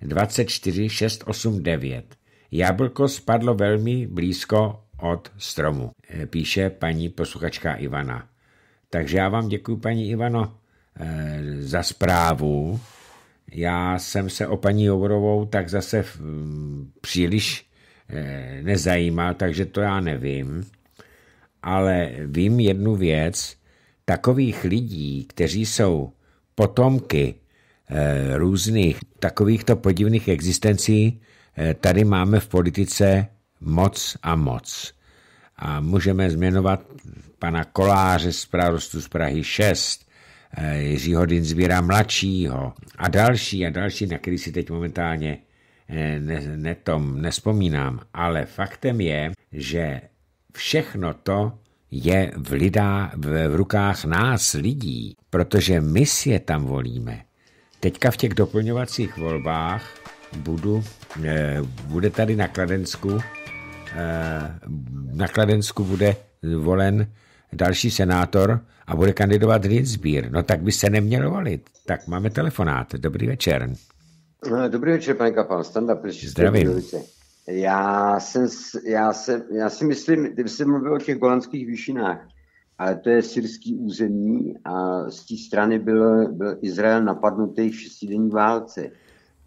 24689. Jablko spadlo velmi blízko od stromu, eh, píše paní posluchačka Ivana. Takže já vám děkuji, paní Ivano. Eh, za zprávu. Já jsem se o paní Jourovou tak zase mm, příliš eh, nezajímal, takže to já nevím. Ale vím jednu věc, takových lidí, kteří jsou potomky eh, různých takovýchto podivných existencí, tady máme v politice moc a moc. A můžeme změnovat pana Koláře z Prarostu z Prahy 6, Eh, Jiřího Dinsbíra mladšího a další a další, na který si teď momentálně eh, ne, ne tom nespomínám, ale faktem je, že všechno to je v, lidá, v, v rukách nás lidí, protože my si je tam volíme. Teďka v těch doplňovacích volbách budu, e, bude tady na Kladensku, e, na Kladensku bude volen další senátor a bude kandidovat Rinsbír. No tak by se nemělo volit. Tak máme telefonát. Dobrý večer. No, dobrý večer, pane Kapal. Standa, Zdravím. Já, jsem, já, jsem, já si myslím, že jsem mluvil o těch golandských výšinách, ale to je syrský území a z té strany byl, byl Izrael napadnutý v šestidenní válce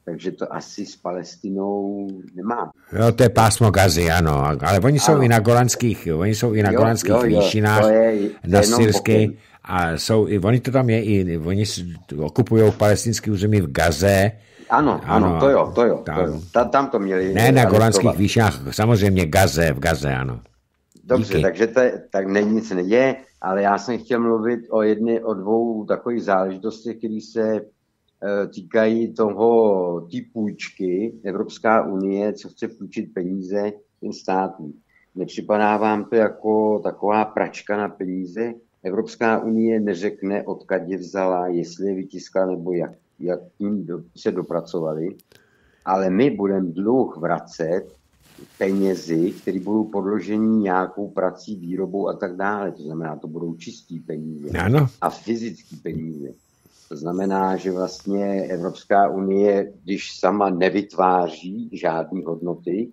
takže to asi s Palestinou nemám. No, to je pásmo Gazy, ano, ale oni jsou ano. i na golanských, oni jsou i na jo, golanských jo, jo, výšinách, to je, to na Syrsky a jsou i, oni to tam je i, oni okupují palestinský území v Gaze, ano, ano, ano, to jo, to jo. Tam to, jo. tam to měli. Ne na golanských výšinách, samozřejmě Gaze, v Gaze, ano. Dobře, Díky. takže to, tak ne, nic neděje, ale já jsem chtěl mluvit o jedné, o dvou takových záležitostech, které se Eh, týkají toho, té půjčky Evropská unie, co chce půjčit peníze těm státům. Nepřipadá vám to jako taková pračka na peníze? Evropská unie neřekne, odkud je vzala, jestli je vytiskla nebo jak, jak tím do, se dopracovali, ale my budeme dluh vracet penězi, které budou podloženy nějakou prací, výrobou a tak dále. To znamená, to budou čistý peníze ano. a fyzický peníze. To znamená, že vlastně Evropská unie, když sama nevytváří žádné hodnoty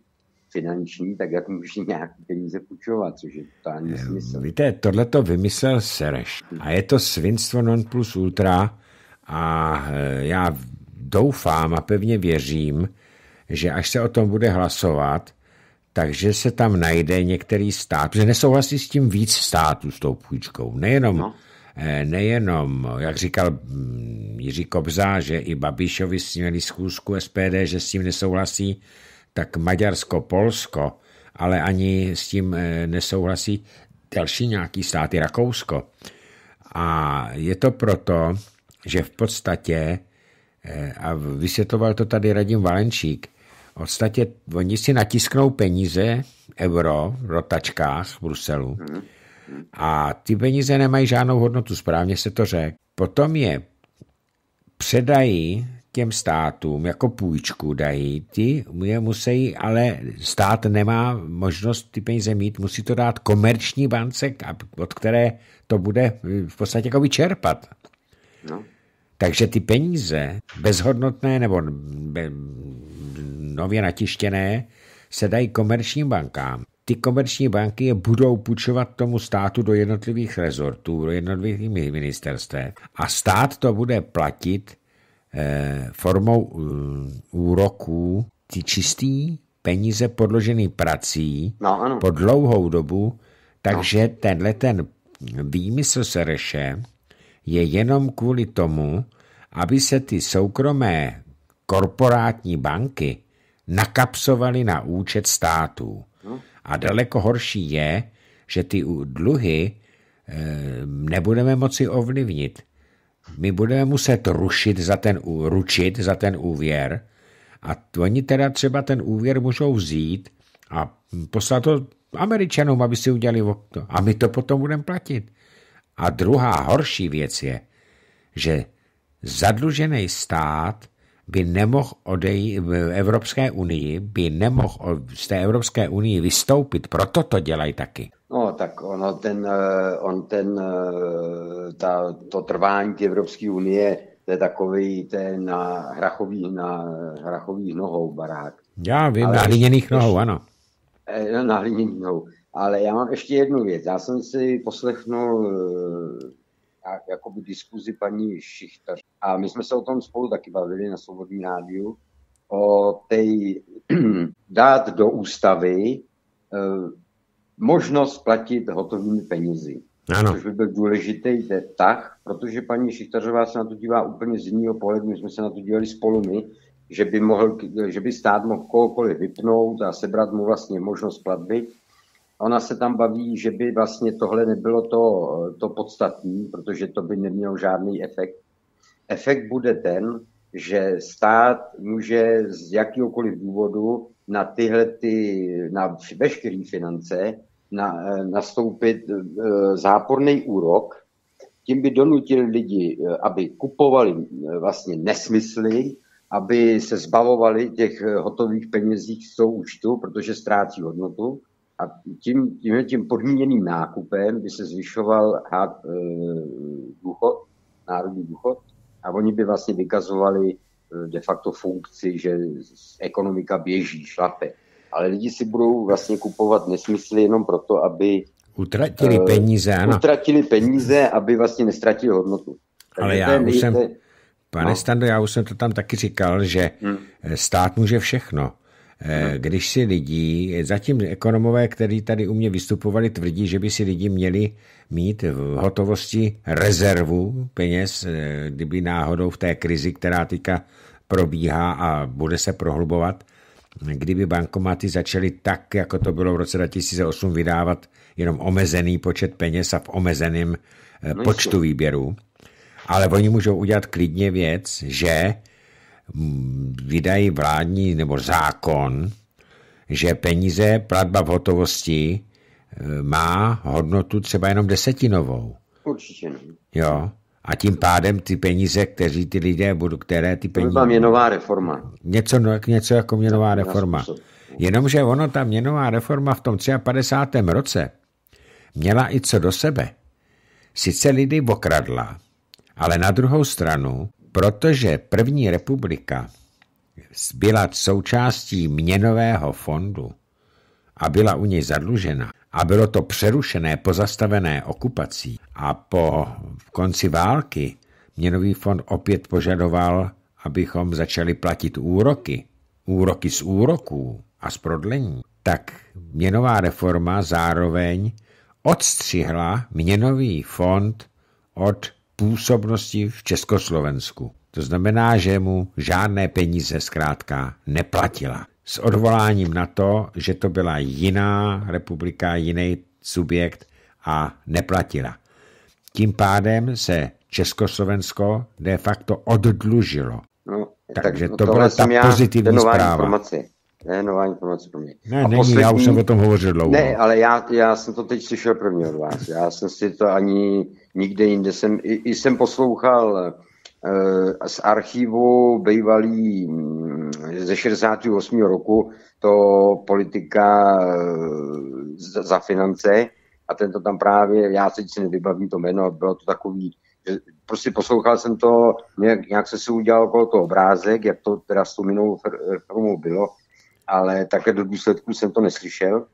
finanční, tak jak může nějaké peníze půjčovat, což je totální smysl. Víte, tohle to vymyslel Sereš a je to svinstvo non plus ultra a eh, já doufám a pevně věřím, že až se o tom bude hlasovat, takže se tam najde některý stát, protože nesouhlasí s tím víc států s tou půjčkou, nejenom no Eh, nejenom, jak říkal mm, Jiří Kobza, že i Babišovi měli schůzku SPD, že s tím nesouhlasí, tak Maďarsko, Polsko, ale ani s tím eh, nesouhlasí další nějaký státy, Rakousko. A je to proto, že v podstatě, eh, a vysvětloval to tady Radim Valenčík, v podstatě oni si natisknou peníze, euro, v rotačkách v Bruselu, hmm a ty peníze nemají žádnou hodnotu, správně se to řekl. Potom je předají těm státům, jako půjčku dají, ty je musí, ale stát nemá možnost ty peníze mít, musí to dát komerční bance, od které to bude v podstatě jako vyčerpat. No. Takže ty peníze bezhodnotné nebo nově natištěné se dají komerčním bankám ty komerční banky je budou půjčovat tomu státu do jednotlivých rezortů, do jednotlivých ministerstv. a stát to bude platit eh, formou eh, úroků ty čistý peníze podložený prací no, ano. po dlouhou dobu, no. takže no. tenhle ten výmysl reše je jenom kvůli tomu, aby se ty soukromé korporátní banky nakapsovaly na účet států. A daleko horší je, že ty dluhy eh, nebudeme moci ovlivnit. My budeme muset rušit za ten, ručit za ten úvěr a oni teda třeba ten úvěr můžou vzít a poslat to Američanům, aby si udělali okno. A my to potom budeme platit. A druhá horší věc je, že zadlužený stát by nemohl odejít, v Evropské unii by nemohl z té Evropské unii vystoupit, proto to dělají taky. No, tak ono ten, eh, on ten, eh, ta, to trvání té Evropské unie, to je takový ten na hrachový, na hrachový nohou barák. Já vím, Ale na hliněných nohou, ano. Eh, no, na hliněných nohou. Ale já mám ještě jednu věc. Já jsem si poslechnul jakoby diskuzi paní Šichtař. A my jsme se o tom spolu taky bavili na svobodný rádiu, o té <clears throat> dát do ústavy e, možnost platit hotovými penězi. Ano. Což by byl důležitý tah, protože paní Šichtařová se na to dívá úplně z jiného pohledu, my jsme se na to dívali spolu my, že by, mohl, že by stát mohl kohokoliv vypnout a sebrat mu vlastně možnost platby, Ona se tam baví, že by vlastně tohle nebylo to, to podstatné, protože to by nemělo žádný efekt. Efekt bude ten, že stát může z jakýhokoliv důvodu na tyhle ty, na veškeré finance na, eh, nastoupit eh, záporný úrok, tím by donutil lidi, eh, aby kupovali vlastně nesmysly, aby se zbavovali těch hotových penězích z toho účtu, protože ztrácí hodnotu a tím, tím, tím podmíněným nákupem by se zvyšoval had, e, důchod, národní důchod, a oni by vlastně vykazovali eh, de facto funkci, že ekonomika běží, šlape. Ale lidi si budou vlastně kupovat nesmysly jenom proto, aby Utratili e, peníze, ano. Utratili peníze, aby vlastně nestratili hodnotu. Takže Ale já už jsem, te... pane no. Stando, já už jsem to tam taky říkal, že hmm. stát může všechno. Eh, když si lidi zatím ekonomové, kteří tady u mě vystupovali, tvrdí, že by si lidi měli mít v hotovosti rezervu peněz, eh, kdyby náhodou v té krizi, která teďka probíhá a bude se prohlubovat, kdyby bankomaty začaly tak, jako to bylo v roce 2008, vydávat jenom omezený počet peněz a v omezeném eh, no počtu výběrů. Ale oni můžou udělat klidně věc, že vydají vládní nebo zákon, že peníze, platba v hotovosti eh, má hodnotu třeba jenom desetinovou. Určitě ne. Jo. A tím pádem ty peníze, kteří ty lidé budou, které ty peníze... To měnová reforma. Něco, no, něco jako měnová reforma. Jenomže ono, ta měnová reforma v tom 53. roce měla i co do sebe. Sice lidi okradla, ale na druhou stranu Protože první republika byla součástí měnového fondu a byla u něj zadlužena a bylo to přerušené, pozastavené okupací a po konci války měnový fond opět požadoval, abychom začali platit úroky, úroky z úroků a z prodlení, tak měnová reforma zároveň odstřihla měnový fond od působnosti v Československu. To znamená, že mu žádné peníze zkrátka neplatila. S odvoláním na to, že to byla jiná republika, jiný subjekt a neplatila. Tím pádem se Československo de facto oddlužilo. No, Takže no to byla ta pozitivní zpráva. Informaci. Ne, nová informace pro mě. Ne, není, poslední... já už jsem o tom hovořil dlouho. Ne, ale já, já jsem to teď slyšel první od vás. Já jsem si to ani nikde jinde. Jsem, i, i jsem poslouchal eh, z archivu bývalý mm, ze 68. roku to politika eh, za, za finance a ten to tam právě, já se si nevybavím to jméno, bylo to takový, že prostě poslouchal jsem to, nějak, nějak se si udělal okolo to obrázek, jak to teda s tou minulou firmou bylo, ale také do důsledku jsem to neslyšel.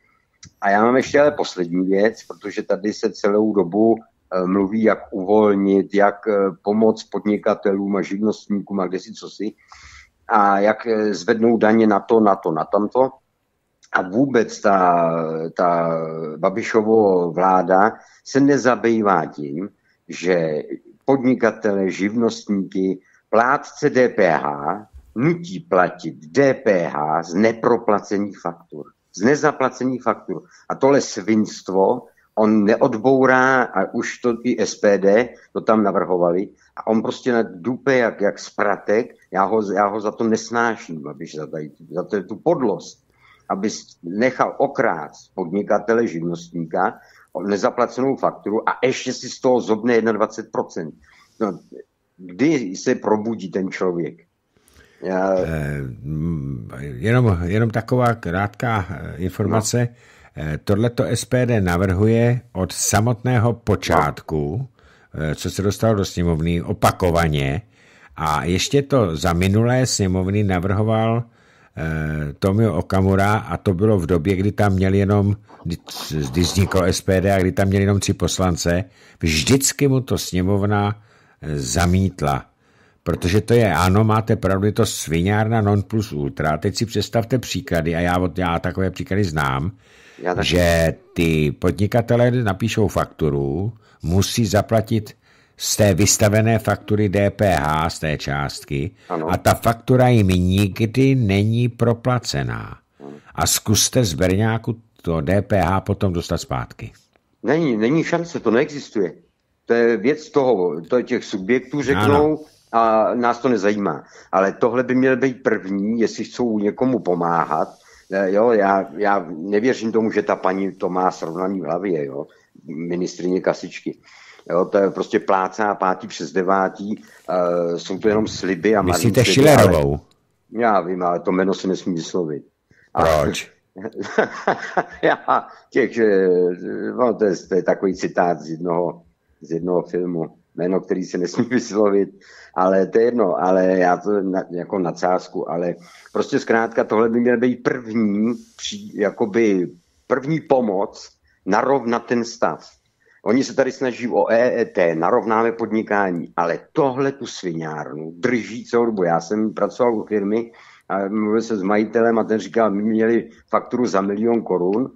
A já mám ještě ale poslední věc, protože tady se celou dobu Eh, mluví, jak uvolnit, jak eh, pomoct podnikatelům a živnostníkům a kde si co si a jak eh, zvednou daně na to, na to, na tamto. A vůbec ta, ta Babišovo vláda se nezabývá tím, že podnikatele, živnostníky, plátce DPH nutí platit DPH z neproplacených faktur, z nezaplacených faktur. A tohle svinstvo on neodbourá, a už to i SPD to tam navrhovali, a on prostě na dupe jak, jak spratek, já ho, já ho za to nesnáším, abyš za, tady, za tady tu podlost, aby nechal okrát podnikatele, živnostníka, nezaplacenou fakturu a ještě si z toho zobne 21%. No, kdy se probudí ten člověk? Já... Eh, jenom, jenom taková krátká eh, informace. No Eh, to SPD navrhuje od samotného počátku, eh, co se dostalo do sněmovny, opakovaně. A ještě to za minulé sněmovny navrhoval eh, Tomio Okamura a to bylo v době, kdy tam měl jenom, kdy vzniklo SPD a kdy tam měl jenom tři poslance, vždycky mu to sněmovna zamítla. Protože to je, ano, máte pravdu, je to svinárna non plus ultra. Teď si představte příklady, a já, já takové příklady znám, že ty podnikatelé napíšou fakturu, musí zaplatit z té vystavené faktury DPH, z té částky, ano. a ta faktura jim nikdy není proplacená. A zkuste z Berňáku to DPH potom dostat zpátky. Není, není šance, to neexistuje. To je věc toho, to je těch subjektů řeknou, ano a nás to nezajímá. Ale tohle by měl být první, jestli chcou někomu pomáhat, Eh, jo, já, já nevěřím tomu, že ta paní to má srovnaný v hlavě, jo, ministrině kasičky. Jo, to je prostě plácá pátí přes devátí, uh, eh, jsou to jenom sliby a Myslíte Šilerovou? Ale, já vím, ale to jméno se nesmí vyslovit. A, Proč? <laughs> já, těch, eh, no, to, je, to je takový citát z jednoho, z jednoho filmu jméno, který se nesmí <laughs> vyslovit, ale to je jedno, ale já to na, jako nadsázku, ale prostě zkrátka tohle by měl být první, při, jakoby první pomoc narovnat ten stav. Oni se tady snaží o EET, narovnáme podnikání, ale tohle tu sviňárnu drží celou dobu. Já jsem pracoval u firmy a mluvil se s majitelem a ten říkal, my měli fakturu za milion korun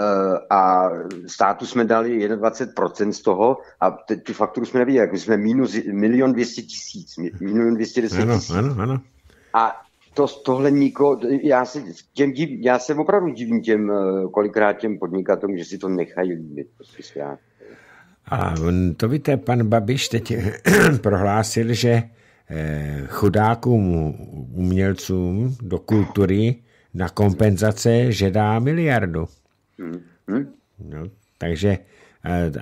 Eh, a státu jsme dali 21% z toho a te, tu fakturu jsme neviděli, jak my jsme minus milion 200 tisíc, milion 210 tisíc. Ano, ano, ano. A to, tohle niko, já se, těm div, já se opravdu divím těm, eh, kolikrát těm podnikatelům, že si to nechají líbit. Prostě a to víte, pan Babiš teď <clears throat> prohlásil, že eh, chudákům umělcům do kultury na kompenzace, že dá miliardu. Hm? No, takže,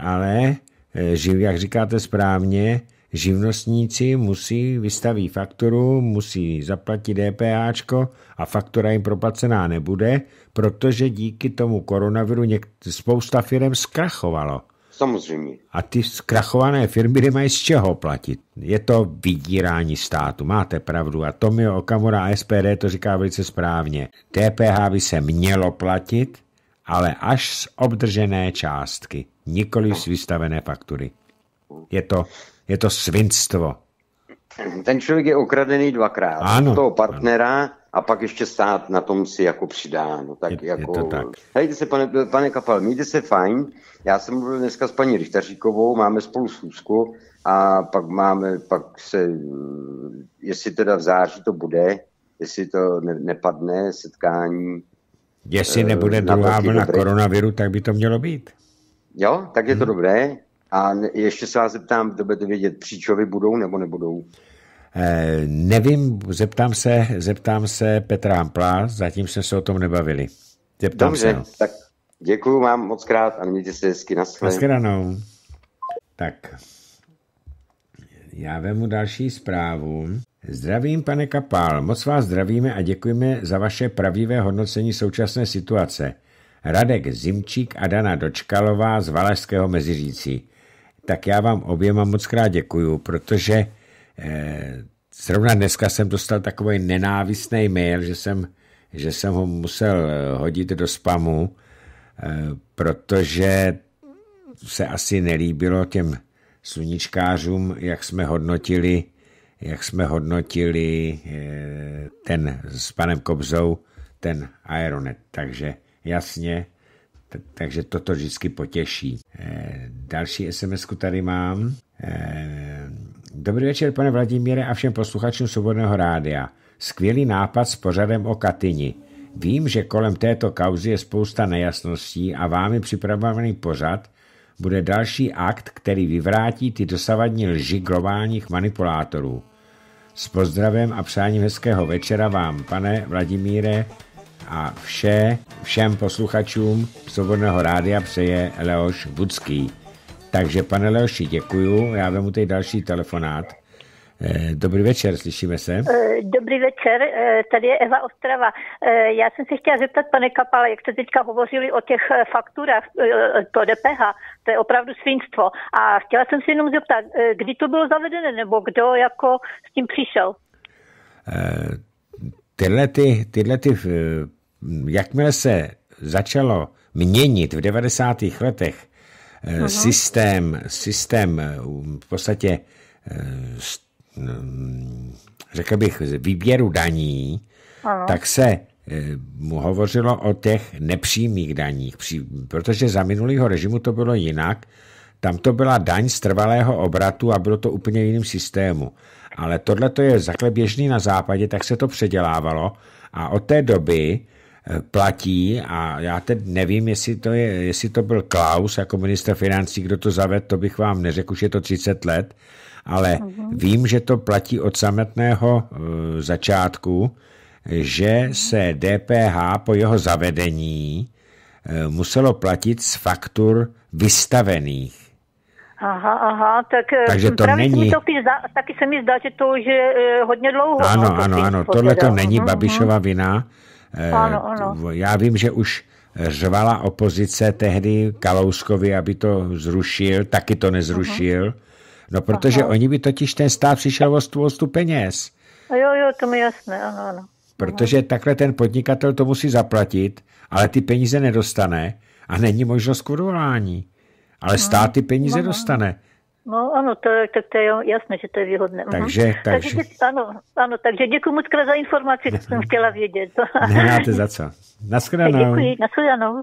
ale, e, živ, jak říkáte správně, živnostníci musí vystaví fakturu, musí zaplatit DPAčko a faktura jim propacená nebude, protože díky tomu koronaviru něk- spousta firm zkrachovalo. Samozřejmě. A ty zkrachované firmy nemají z čeho platit. Je to vydírání státu, máte pravdu. A Tomio Okamura a SPD to říká velice správně. DPH by se mělo platit, ale až z obdržené částky, nikoli z vystavené faktury. Je to, je to svinstvo. Ten člověk je okradený dvakrát. Ano. Toho partnera ano. a pak ještě stát na tom si jako přidá. No, tak je, jako... je to tak. Hejte se, pane, pane Kapal, mějte se fajn. Já jsem mluvil dneska s paní Richtaříkovou, máme spolu schůzku a pak máme, pak se, jestli teda v září to bude, jestli to ne, nepadne setkání Jestli eh, nebude druhá vlna koronaviru, tak by to mělo být. Jo, tak je to hmm. dobré. A ještě se vás zeptám, kdo budete vědět, příčovy budou nebo nebudou? Eh, nevím, zeptám se, zeptám se Petra Ampla, zatím jsme se o tom nebavili. Zeptám Dobře, se, no. tak děkuji vám moc krát a mějte se hezky na Naschledanou. Tak, já vemu další zprávu. Zdravím, pane Kapál. Moc vás zdravíme a děkujeme za vaše pravivé hodnocení současné situace. Radek Zimčík a Dana Dočkalová z Valašského Meziřící. Tak já vám oběma moc krát děkuju, protože eh, zrovna dneska jsem dostal takový nenávistný mail, že jsem, že jsem ho musel eh, hodit do spamu, eh, protože se asi nelíbilo těm sluníčkářům, jak jsme hodnotili jak jsme hodnotili eh, ten s panem Kobzou, ten Aeronet. Takže jasně, takže toto vždycky potěší. Eh, další sms tady mám. Eh, dobrý večer, pane Vladimíre a všem posluchačům Svobodného rádia. Skvělý nápad s pořadem o Katyni. Vím, že kolem této kauzy je spousta nejasností a vámi připravovaný pořad bude další akt, který vyvrátí ty dosavadní lži globálních manipulátorů. S pozdravem a přáním hezkého večera vám, pane Vladimíre, a vše, všem posluchačům Svobodného rádia přeje Leoš Budský. Takže pane Leoši, děkuju, já vemu teď další telefonát. Eh, dobrý večer, slyšíme se. Eh, dobrý večer, eh, tady je Eva Ostrava. Já jsem se chtěla zeptat, pane Kapale, jak jste teďka hovořili o těch fakturách to DPH, to je opravdu svinstvo. A chtěla jsem se jenom zeptat, kdy to bylo zavedeno, nebo kdo jako s tím přišel? Tyhle ty, tyhle ty, jakmile se začalo měnit v 90. letech Aha. systém, systém v podstatě Mm, řekl bych, výběru daní, ano. tak se eh, hovořilo o těch nepřímých daních, protože za minulého režimu to bylo jinak. Tam to byla daň z trvalého obratu a bylo to úplně jiným systému. Ale tohle to je zakle běžný na západě, tak se to předělávalo a od té doby eh, platí a já teď nevím, jestli to, je, jestli to byl Klaus jako minister financí, kdo to zavedl, to bych vám neřekl, už je to 30 let, ale uh-huh. vím, že to platí od samotného eh, začátku, že se DPH po jeho zavedení eh, muselo platit z faktur vystavených. Aha, aha, tak eh, Takže to právě není... Se to zdá, taky se mi zdá, že to už je hodně dlouho. No, ano, no, to ano, ano, tohle to není uhum. Mhm. Babišova vina. Ano, ano. Já vím, že už řvala opozice tehdy Kalouskovi, aby to zrušil, taky to nezrušil. Aha. Mhm. No, protože Aha. oni by totiž ten stát přišel o spoustu peněz. A jo, jo, to mi jasné, ano, ano. Protože ano. takhle ten podnikatel to musí zaplatit, ale ty peníze nedostane a není možnost kurování. Ale Ale hmm. stát ty peníze ano. dostane. No ano, to, tak to je jasné, že to je výhodné. Mhm. Takže, takže... takže ano, ano, takže děkuji moc za informaci, co jsem <laughs> chtěla vědět. <laughs> Nenáte za co. Naschledanou. Děkuji, naschledanou.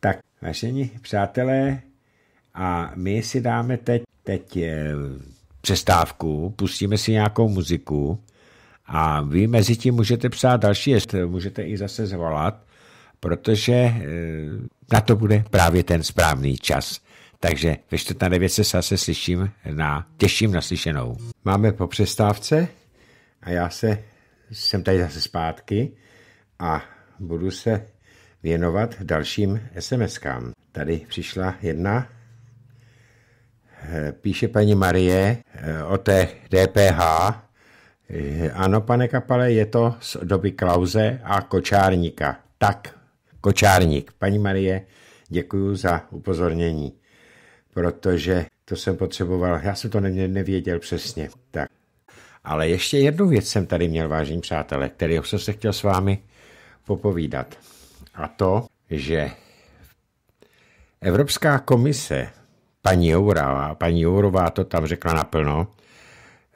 Tak, vážení přátelé, a my si dáme teď teď eh, přestávku, pustíme si nějakou muziku a vy mezi tím můžete psát další jest, můžete i zase zvolat, protože eh, na to bude právě ten správný čas. Takže ve čtvrt na devět se zase slyším na, těším naslyšenou. Máme po přestávce a já se, jsem tady zase zpátky a budu se věnovat dalším SMS-kám. Tady přišla jedna Eh, píše paní Marie eh, o té DPH. Eh, ano, pane Kapale, je to z doby Klauze a Kočárníka. Tak, Kočárník. Paní Marie, děkuji za upozornění, protože to jsem potřeboval, já jsem to nevěděl přesně. Tak. Ale ještě jednu věc jsem tady měl, vážení přátelé, kterého jsem se chtěl s vámi popovídat. A to, že Evropská komise paní Jourová, paní Jourová to tam řekla naplno,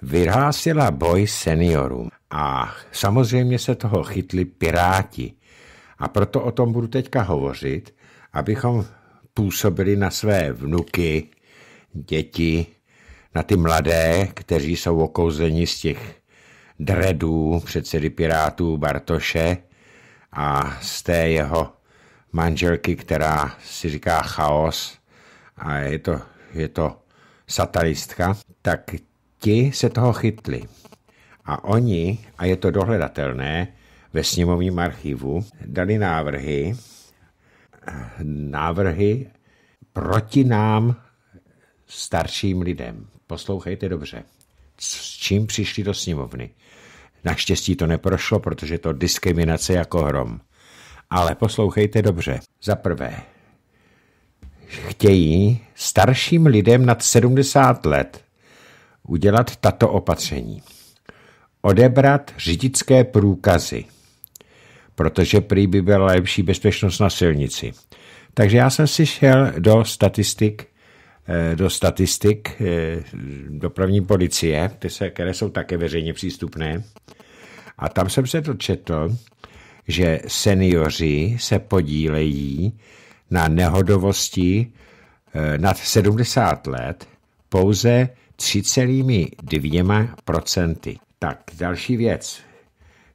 vyhlásila boj seniorům. A samozřejmě se toho chytli piráti. A proto o tom budu teďka hovořit, abychom působili na své vnuky, děti, na ty mladé, kteří jsou okouzeni z těch dredů předsedy Pirátů Bartoše a z té jeho manželky, která si říká chaos a je to, je to satanistka. tak ti se toho chytli. A oni, a je to dohledatelné, ve sněmovním archivu dali návrhy, návrhy proti nám starším lidem. Poslouchejte dobře, s čím přišli do sněmovny. Naštěstí to neprošlo, protože to diskriminace jako hrom. Ale poslouchejte dobře. Za prvé, chtějí starším lidem nad 70 let udělat tato opatření. Odebrat řidičské průkazy, protože prý by byla lepší bezpečnost na silnici. Takže já jsem si šel do statistik eh, do statistik eh, dopravní policie, které jsou také veřejně přístupné. A tam jsem se dočetl, že seniori se podílejí na nehodovosti eh, nad 70 let pouze 3,2%. Tak, další věc.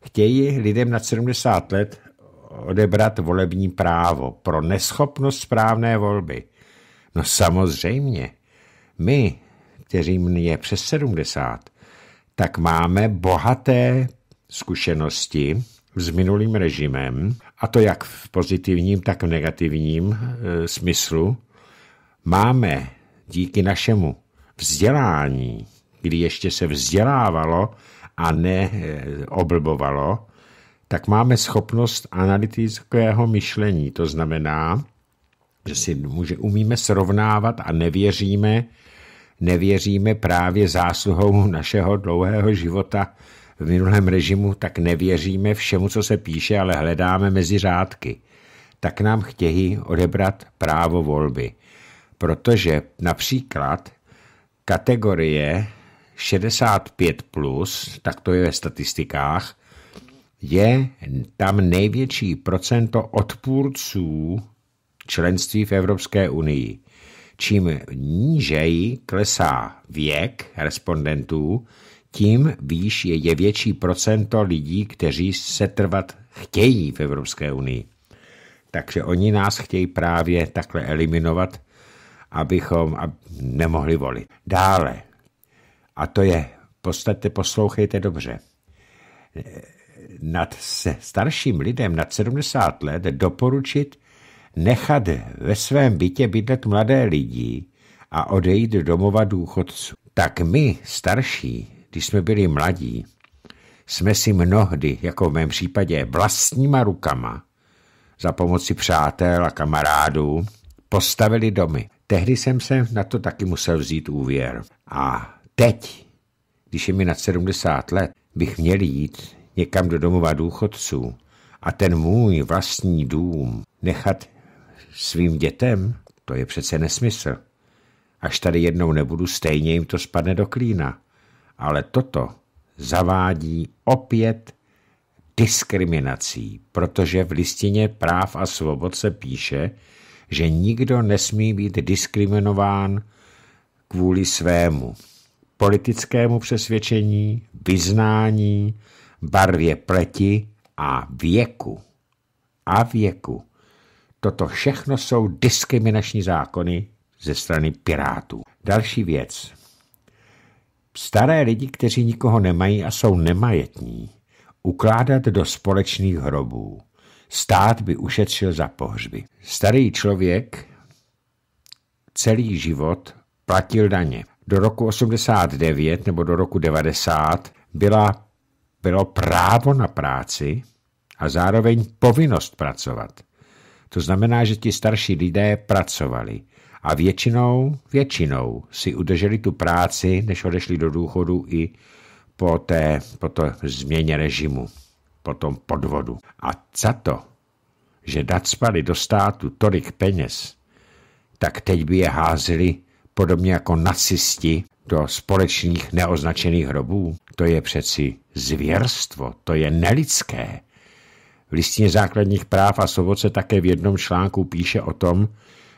Chtějí lidem nad 70 let odebrat volební právo pro neschopnost správné volby. No samozřejmě, my, kteří je přes 70, tak máme bohaté zkušenosti s minulým režimem a to jak v pozitivním, tak v negativním e, smyslu, máme díky našemu vzdělání, kdy ještě se vzdělávalo a ne e, oblbovalo, tak máme schopnost analytického myšlení. To znamená, že si může, umíme srovnávat a nevěříme, nevěříme právě zásluhou našeho dlouhého života v minulém režimu, tak nevěříme všemu, co se píše, ale hledáme mezi řádky. Tak nám chtějí odebrat právo volby. Protože například kategorie 65+, plus, tak to je ve statistikách, je tam největší procento odpůrců členství v Evropské unii. Čím nížeji klesá věk respondentů, tím výš je, je větší procento lidí, kteří se trvat chtějí v Evropské unii. Takže oni nás chtějí právě takhle eliminovat, abychom nemohli volit. Dále, a to je, podstatě poslouchejte dobře, nad se starším lidem nad 70 let doporučit nechat ve svém bytě bydlet mladé lidi a odejít domova důchodců. Tak my, starší, když jsme byli mladí, jsme si mnohdy, jako v mém případě, vlastníma rukama za pomoci přátel a kamarádů postavili domy. Tehdy jsem se na to taky musel vzít úvěr. A teď, když je mi nad 70 let, bych měl jít někam do domova důchodců a ten můj vlastní dům nechat svým dětem, to je přece nesmysl. Až tady jednou nebudu, stejně jim to spadne do klína ale toto zavádí opět diskriminací, protože v listině práv a svobod se píše, že nikdo nesmí být diskriminován kvůli svému politickému přesvědčení, vyznání, barvě pleti a věku. A věku. Toto všechno jsou diskriminační zákony ze strany Pirátů. Další věc staré lidi, kteří nikoho nemají a jsou nemajetní, ukládat do společných hrobů. Stát by ušetřil za pohřby. Starý člověk celý život platil daně. Do roku 89 nebo do roku 90 byla, bylo právo na práci a zároveň povinnost pracovat. To znamená, že ti starší lidé pracovali a většinou, většinou si udrželi tu práci, než odešli do důchodu i po té, po té změně režimu, po tom podvodu. A za to, že spali do státu tolik peněz, tak teď by je házeli podobně jako nacisti do společných neoznačených hrobů. To je přeci zvěrstvo, to je nelidské. V listině základních práv a svobod se také v jednom článku píše o tom,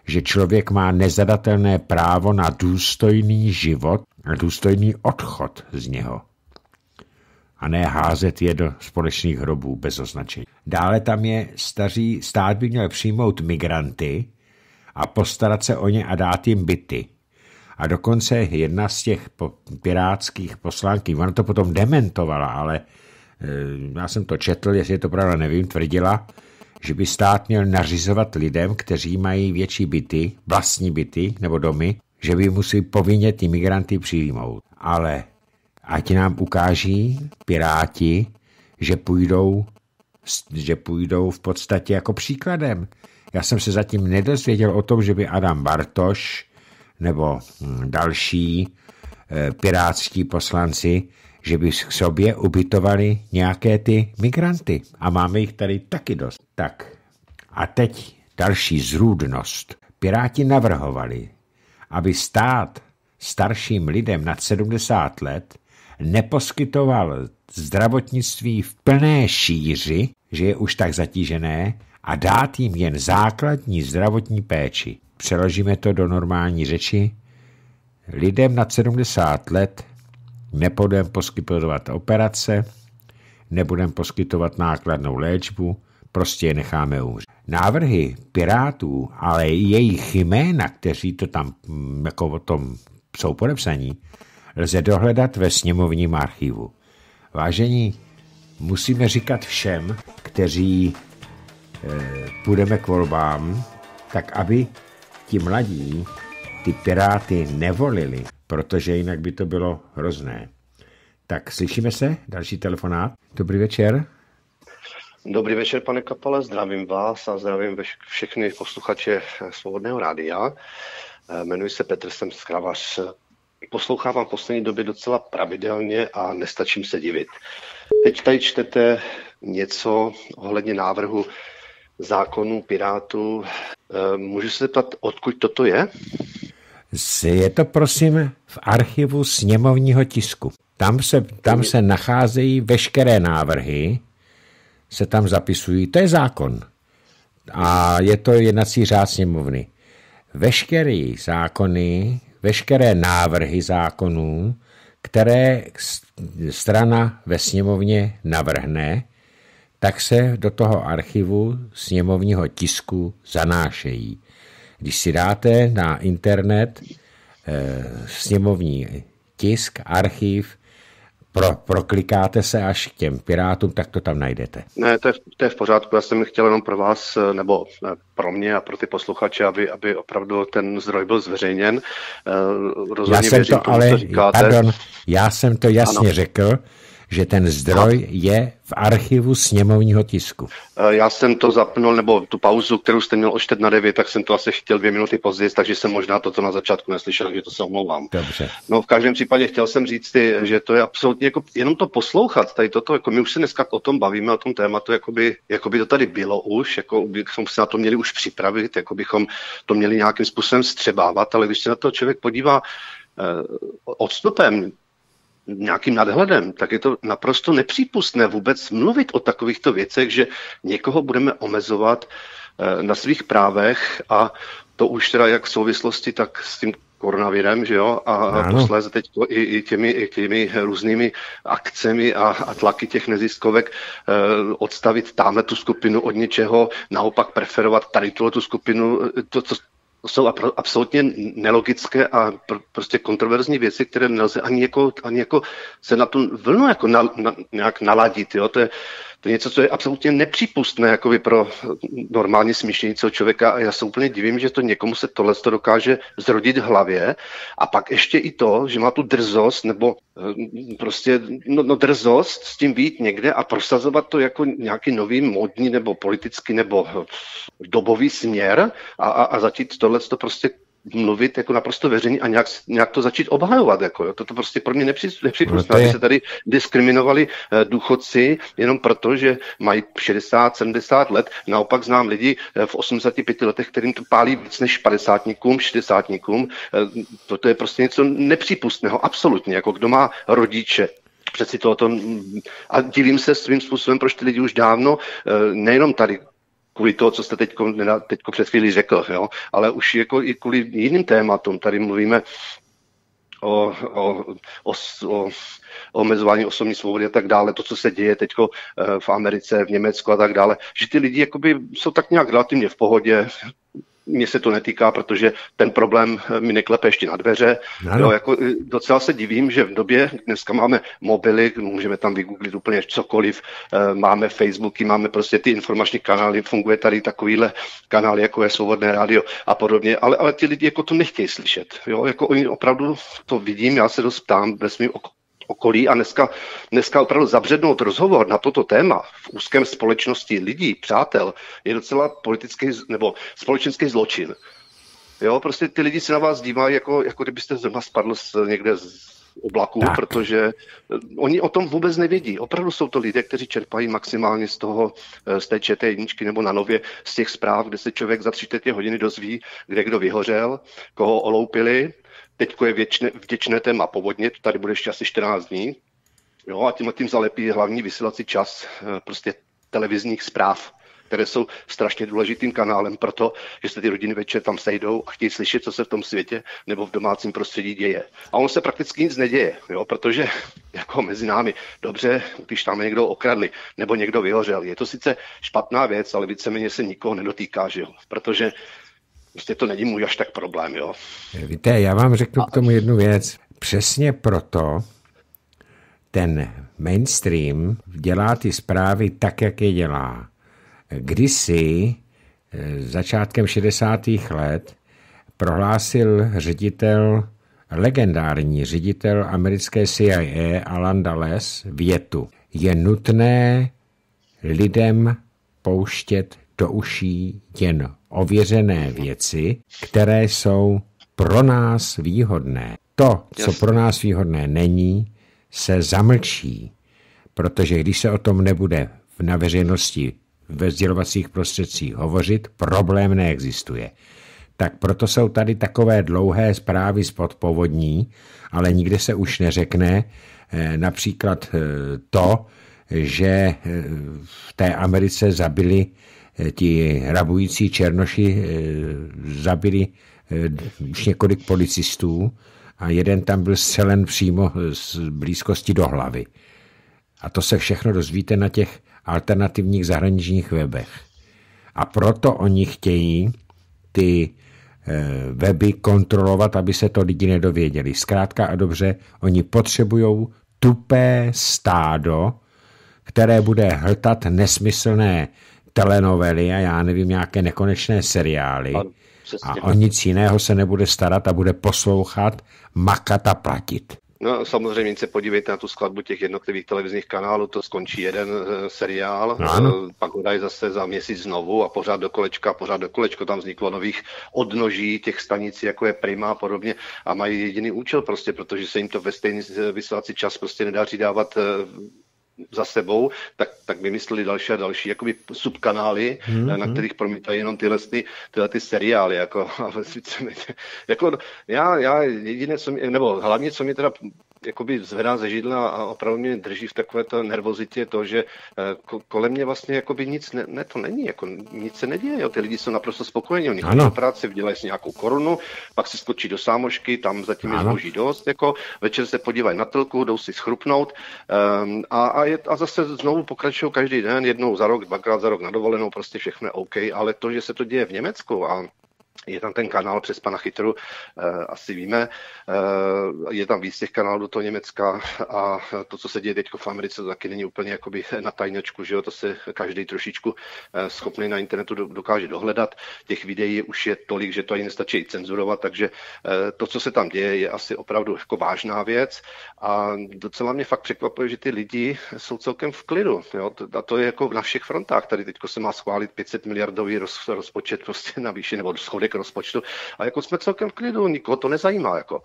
že člověk má nezadatelné právo na důstojný život a důstojný odchod z něho. A ne házet je do společných hrobů bez označení. Dále tam je staří stát by měl přijmout migranty a postarat se o ně a dát jim byty. A dokonce jedna z těch pirátských poslanky, ona to potom dementovala, ale eh, já jsem to četl, jestli je to pravda, nevím, tvrdila, že by stát měl nařizovat lidem, kteří mají větší byty, vlastní byty nebo domy, že by musí povinně ty migranty přijmout. Ale ať nám ukáží piráti, že půjdou, že půjdou v podstatě jako příkladem. Já jsem se zatím nedozvěděl o tom, že by Adam Bartoš nebo hm, další eh, pirátští poslanci že by k sobě ubytovali nějaké ty migranty. A máme jich tady taky dost. Tak a teď další zrůdnost. Piráti navrhovali, aby stát starším lidem nad 70 let neposkytoval zdravotnictví v plné šíři, že je už tak zatížené, a dát jim jen základní zdravotní péči. Přeložíme to do normální řeči. Lidem nad 70 let nebudeme poskytovat operace, nebudeme poskytovat nákladnou léčbu, prostě je necháme umřít. Návrhy pirátů, ale i jejich jména, kteří to tam mm, jako o tom jsou podepsaní, lze dohledat ve sněmovním archivu. Vážení, musíme říkat všem, kteří eh, půjdeme k volbám, tak aby ti mladí ty piráty nevolili, protože jinak by to bylo hrozné. Tak slyšíme se, další telefonát. Dobrý večer. Dobrý večer, pane Kapale, zdravím vás a zdravím všechny posluchače Svobodného rádia. Eh, jmenuji se Petr, jsem skravař. Poslouchám vám v poslední době docela pravidelně a nestačím se divit. Teď tady čtete něco ohledně návrhu zákonů Pirátů. Eh, můžu se zeptat, odkud toto je? Je to prosím v archivu sněmovního tisku. Tam se, tam se nacházejí veškeré návrhy, se tam zapisují. To je zákon. A je to jednací řád sněmovny. Veškeré zákony, veškeré návrhy zákonů, které strana ve sněmovně navrhne, tak se do toho archivu sněmovního tisku zanášejí. Když si dáte na internet eh, sněmovní tisk, archiv, pro, proklikáte se až k těm pirátům, tak to tam najdete. Ne, to je, to je v pořádku. Já jsem chtěl jenom pro vás, eh, nebo ne, eh, pro mě a pro ty posluchače, aby, aby opravdu ten zdroj byl zveřejněn. Rozhodně já jsem věřím, to, tomu, ale, Pardon, já jsem to jasně ano. řekl, že ten zdroj je v archivu sněmovního tisku. Eh, já jsem to zapnul, nebo tu pauzu, kterou jste měl o na 9, tak jsem to asi chtěl dvě minuty později, takže jsem možná toto na začátku neslyšel, takže to se omlouvám. Dobře. No v každém případě chtěl jsem říct, ty, eh, že to je absolutně jako jenom to poslouchat, tady toto, jako my už se dneska o tom bavíme, o tom tématu, jako by, jako by to tady bylo už, jako bychom se na to měli už připravit, jako bychom to měli nějakým způsobem střebávat, ale když se na to člověk podívá, eh, odstupem nějakým nadhledem, tak je to naprosto nepřípustné vůbec mluvit o takovýchto věcech, že někoho budeme omezovat eh, na svých právech a to už teda jak v souvislosti, tak s tím koronavirem, že jo, a ano. posléze teď i, i, těmi, i těmi různými akcemi a, a tlaky těch neziskovek e, odstavit tamhle tu skupinu od něčeho, naopak preferovat tady tuhle tu skupinu, eh, to, to, jsou absolutně nelogické a pr- prostě kontroverzní věci, které nelze ani jako, ani jako se na tu vlnu jako na, na, nějak naladit. Jo? To je, to je něco, co je absolutně nepřípustné jakoby pro normálně smýšlejícího člověka a já se úplně divím, že to někomu se tohle to dokáže zrodit v hlavě a pak ještě i to, že má tu drzost nebo eh, prostě no, no drzost s tím být někde a prosazovat to jako nějaký nový modní nebo politický nebo eh, dobový směr a, a, a začít tohle to prostě mluvit jako naprosto veřejně a nějak, nějak to začít obhajovat. Jako, jo. Toto prostě pro mě nepřípustné, no, aby se tady diskriminovali eh, důchodci jenom proto, že mají 60, 70 let. Naopak znám lidi eh, v 85 letech, kterým to pálí víc než 50 60 to, to je prostě něco nepřípustného, absolutně. Jako kdo má rodiče, přeci to o tom, a divím se svým způsobem, proč ty lidi už dávno, eh, nejenom tady kvůli toho, co jste teďko, teďko před chvíli řekl, jo? ale už jako i kvůli jiným tématům. Tady mluvíme o, o, o, o omezování osobní svobody a tak dále, to, co se děje teď eh, v Americe, v Německu a tak dále, že ty lidi jakoby jsou tak nějak relativně v pohodě, mě se to netýká, protože ten problém eh, mi neklepe ještě na dveře. No Jo, jako eh, docela se divím, že v době, dneska máme mobily, můžeme tam vygooglit úplně cokoliv, eh, máme Facebooky, máme prostě ty informační kanály, funguje tady takovýhle kanál, jako je Svobodné rádio a podobně, ale, ale ty lidi jako to nechtějí slyšet. Jo? Jako oni opravdu to vidím, já se dost ptám ve svým okolí a dneska, dneska opravdu zabřednout rozhovor na toto téma v úzkém společnosti lidí, přátel, je docela politický nebo společenský zločin. Jo, prostě ty lidi se na vás dívají, jako, jako kdybyste zrovna spadl z, někde z oblaku, tak. protože eh, oni o tom vůbec nevědí. Opravdu jsou to lidé, kteří čerpají maximálně z toho, eh, z té čete jedničky nebo na nově z těch zpráv, kde se člověk za tři hodiny dozví, kde kdo vyhořel, koho oloupili, Teď je věčné, vděčné téma povodně, tady bude ještě asi 14 dní. Jo, a tímhle tím zalepí hlavní vysílací čas eh, prostě televizních zpráv, které jsou strašně důležitým kanálem pro to, že se ty rodiny večer tam sejdou a chtějí slyšet, co se v tom světě nebo v domácím prostředí děje. A ono se prakticky nic neděje, jo, protože <laughs> jako mezi námi, dobře, když tam někdo okradli nebo někdo vyhořel, je to sice špatná věc, ale víceméně se nikoho nedotýká, že jo, protože prostě to není můj až tak problém, jo. Víte, já vám řeknu k tomu jednu věc. Přesně proto ten mainstream dělá ty zprávy tak, jak je dělá. Kdysi, eh, začátkem 60. let, prohlásil ředitel, legendární ředitel americké CIA Alan Dulles větu. Je nutné lidem pouštět do uší jen ověřené věci, které jsou pro nás výhodné. To, co pro nás výhodné není, se zamlčí, protože když se o tom nebude na veřejnosti ve sdělovacích prostředcích hovořit, problém neexistuje. Tak proto jsou tady takové dlouhé zprávy z podpovodní, ale nikde se už neřekne eh, například eh, to, že eh, v té Americe zabili Eh, ti rabující černoši eh, zabili eh, už několik policistů a jeden tam byl střelen přímo z blízkosti do hlavy. A to se všechno dozvíte na těch alternativních zahraničních webech. A proto oni chtějí ty weby kontrolovat, aby se to lidi nedověděli. Zkrátka a dobře, oni potřebují tupé stádo, které bude hltat nesmyslné telenovely a já nevím, nějaké nekonečné seriály. a o nic jiného se nebude starat a bude poslouchat, makat a platit. No samozřejmě se podívejte na tu skladbu těch jednotlivých televizních kanálů, to skončí jeden e, seriál, no, e, pak ho dají zase za měsíc znovu a pořád do kolečka, pořád do kolečko, tam vzniklo nových odnoží těch stanic, jako je Prima a podobně a mají jediný účel prostě, protože se jim to ve stejný eh, vysílací čas prostě nedáří dávat e, za sebou, tak, tak vymysleli další a další jakoby subkanály, mm-hmm. na kterých promítají jenom tyhle, ty, tyhle ty seriály. Jako, <laughs> ale jako, já, já jediné, co mě, nebo hlavně, co mě teda jakoby zvedá ze židla a opravdu mě drží v takové to nervozitě to, že eh, kolem mě vlastně jakoby nic, ne, ne to není, jako nic se neděje, jo. ty lidi jsou naprosto spokojení, oni chodí do práce, vydělají si nějakou korunu, pak si skočí do sámošky, tam zatím ano. je zboží dost, jako večer se podívají na telku, jdou si schrupnout um, a, a, je, a zase znovu pokračují každý den, jednou za rok, dvakrát za rok na dovolenou, prostě všechno je OK, ale to, že se to děje v Německu a je tam ten kanál přes pana Chytru, eh, asi víme. Eh, je tam víc těch kanálů do toho Německa <laughs> a to, co se děje teď v Americe, to taky není úplně jakoby na tajnočku, že jo? to se každý trošičku eh, schopný na internetu dokáže dohledat. Těch videí už je tolik, že to ani nestačí cenzurovat, takže to, co se tam děje, je asi opravdu jako vážná věc a docela mě fakt překvapuje, že ty lidi jsou celkem v klidu. Jo? A to je jako na všech frontách. Tady teď se má schválit 500 miliardový roz, rozpočet prostě na výši nebo schodek k rozpočtu. A jako jsme celkem v klidu, nikoho to nezajímá. Jako.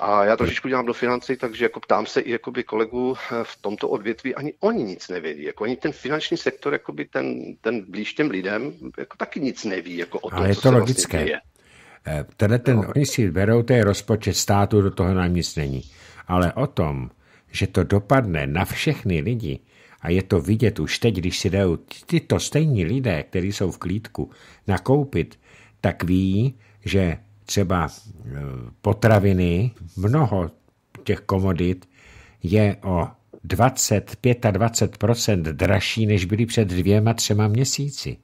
A já trošičku dělám do financí, takže jako ptám se i jakoby kolegů eh, v tomto odvětví, ani oni nic nevědí. Jako ani ten finanční sektor, jakoby ten, ten blíž těm lidem, jako taky nic neví jako o tom, Ale je to co logické. Vlastně eh, ten, no. oni si berou, ten rozpočet státu, do toho nám nic není. Ale o tom, že to dopadne na všechny lidi, a je to vidět už teď, když si dají tyto stejní lidé, kteří jsou v klídku, nakoupit tak ví, že třeba e, potraviny, mnoho těch komodit je o 20, 25 dražší, než byly před dvěma, třema měsíci.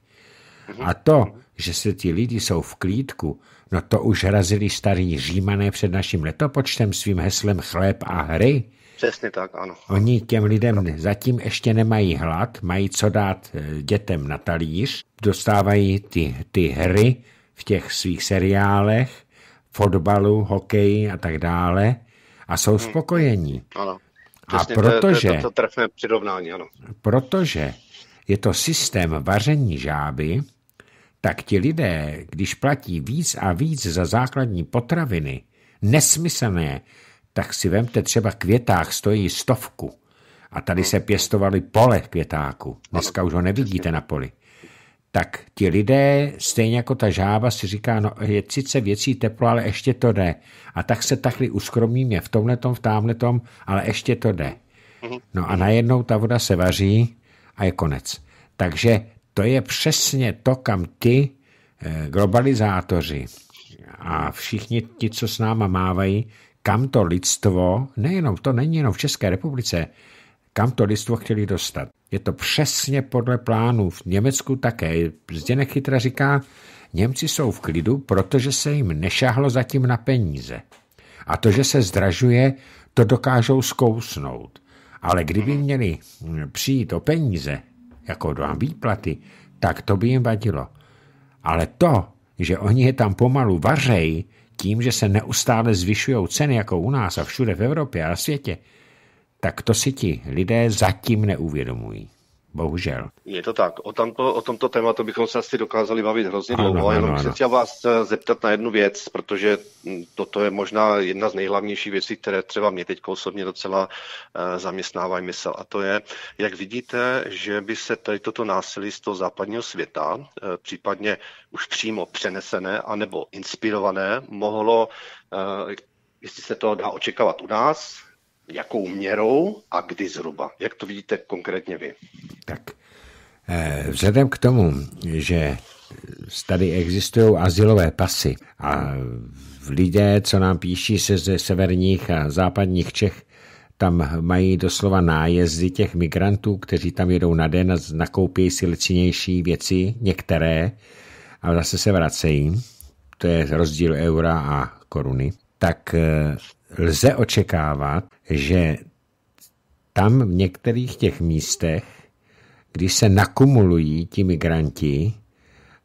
A to, že se ti lidi jsou v klídku, no to už razili starí římané před naším letopočtem svým heslem chléb a hry. Přesně tak, ano. Oni těm lidem zatím ještě nemají hlad, mají co dát e, dětem na talíř, dostávají ty, ty hry v těch svých seriálech, fotbalu, hokeji a tak dále a jsou hmm. spokojení. Ano. Přesně, a protože, to, to, to trefné přirovnání, ano. Protože je to systém vaření žáby, tak ti lidé, když platí víc a víc za základní potraviny, nesmyslné, tak si vemte třeba květák stojí stovku. A tady hmm. se pěstovali pole květáku. Dneska už ho nevidíte na poli tak ti lidé, stejně jako ta žába, si říká, no je sice věcí teplo, ale ještě to jde. A tak se takhle mě v tomhletom, v tamhletom, ale ještě to jde. Mhm. No a najednou ta voda se vaří a je konec. Takže to je přesně to, kam ty eh, globalizátoři a všichni ti, co s náma mávají, kam to lidstvo, nejenom to není jenom v České republice, kam to lidstvo chtěli dostat. Je to přesně podle plánu. V Německu také. Zděnek chytra říká, Němci jsou v klidu, protože se jim nešahlo zatím na peníze. A to, že se zdražuje, to dokážou zkousnout. Ale kdyby měli přijít o peníze, jako do výplaty, tak to by jim vadilo. Ale to, že oni je tam pomalu vařej, tím, že se neustále zvyšují ceny, jako u nás a všude v Evropě a na světě, tak to si ti lidé zatím neuvědomují. Bohužel. Je to tak. O, tamto, o tomto tématu bychom se asi dokázali bavit hrozně ano, dlouho, ano, jenom se chtěl vás eh, zeptat na jednu věc, protože hm, toto je možná jedna z nejhlavnějších věcí, které třeba mě teď osobně docela eh, zaměstnávají mysl. A to je, jak vidíte, že by se tady toto násilí z toho západního světa, eh, případně už přímo přenesené anebo inspirované, mohlo, jestli se to dá očekávat u nás, jakou měrou a kdy zhruba. Jak to vidíte konkrétně vy? Tak eh, Vzhledem k tomu, že tady existují asilové pasy a lidé, co nám píší se ze severních a západních Čech, tam mají doslova nájezdy těch migrantů, kteří tam jedou na den a nakoupí si lecinější věci, některé, a zase se vracejí. To je rozdíl eura a koruny. Tak eh, lze očekávat, že tam v některých těch místech, kdy se nakumulují ti migranti,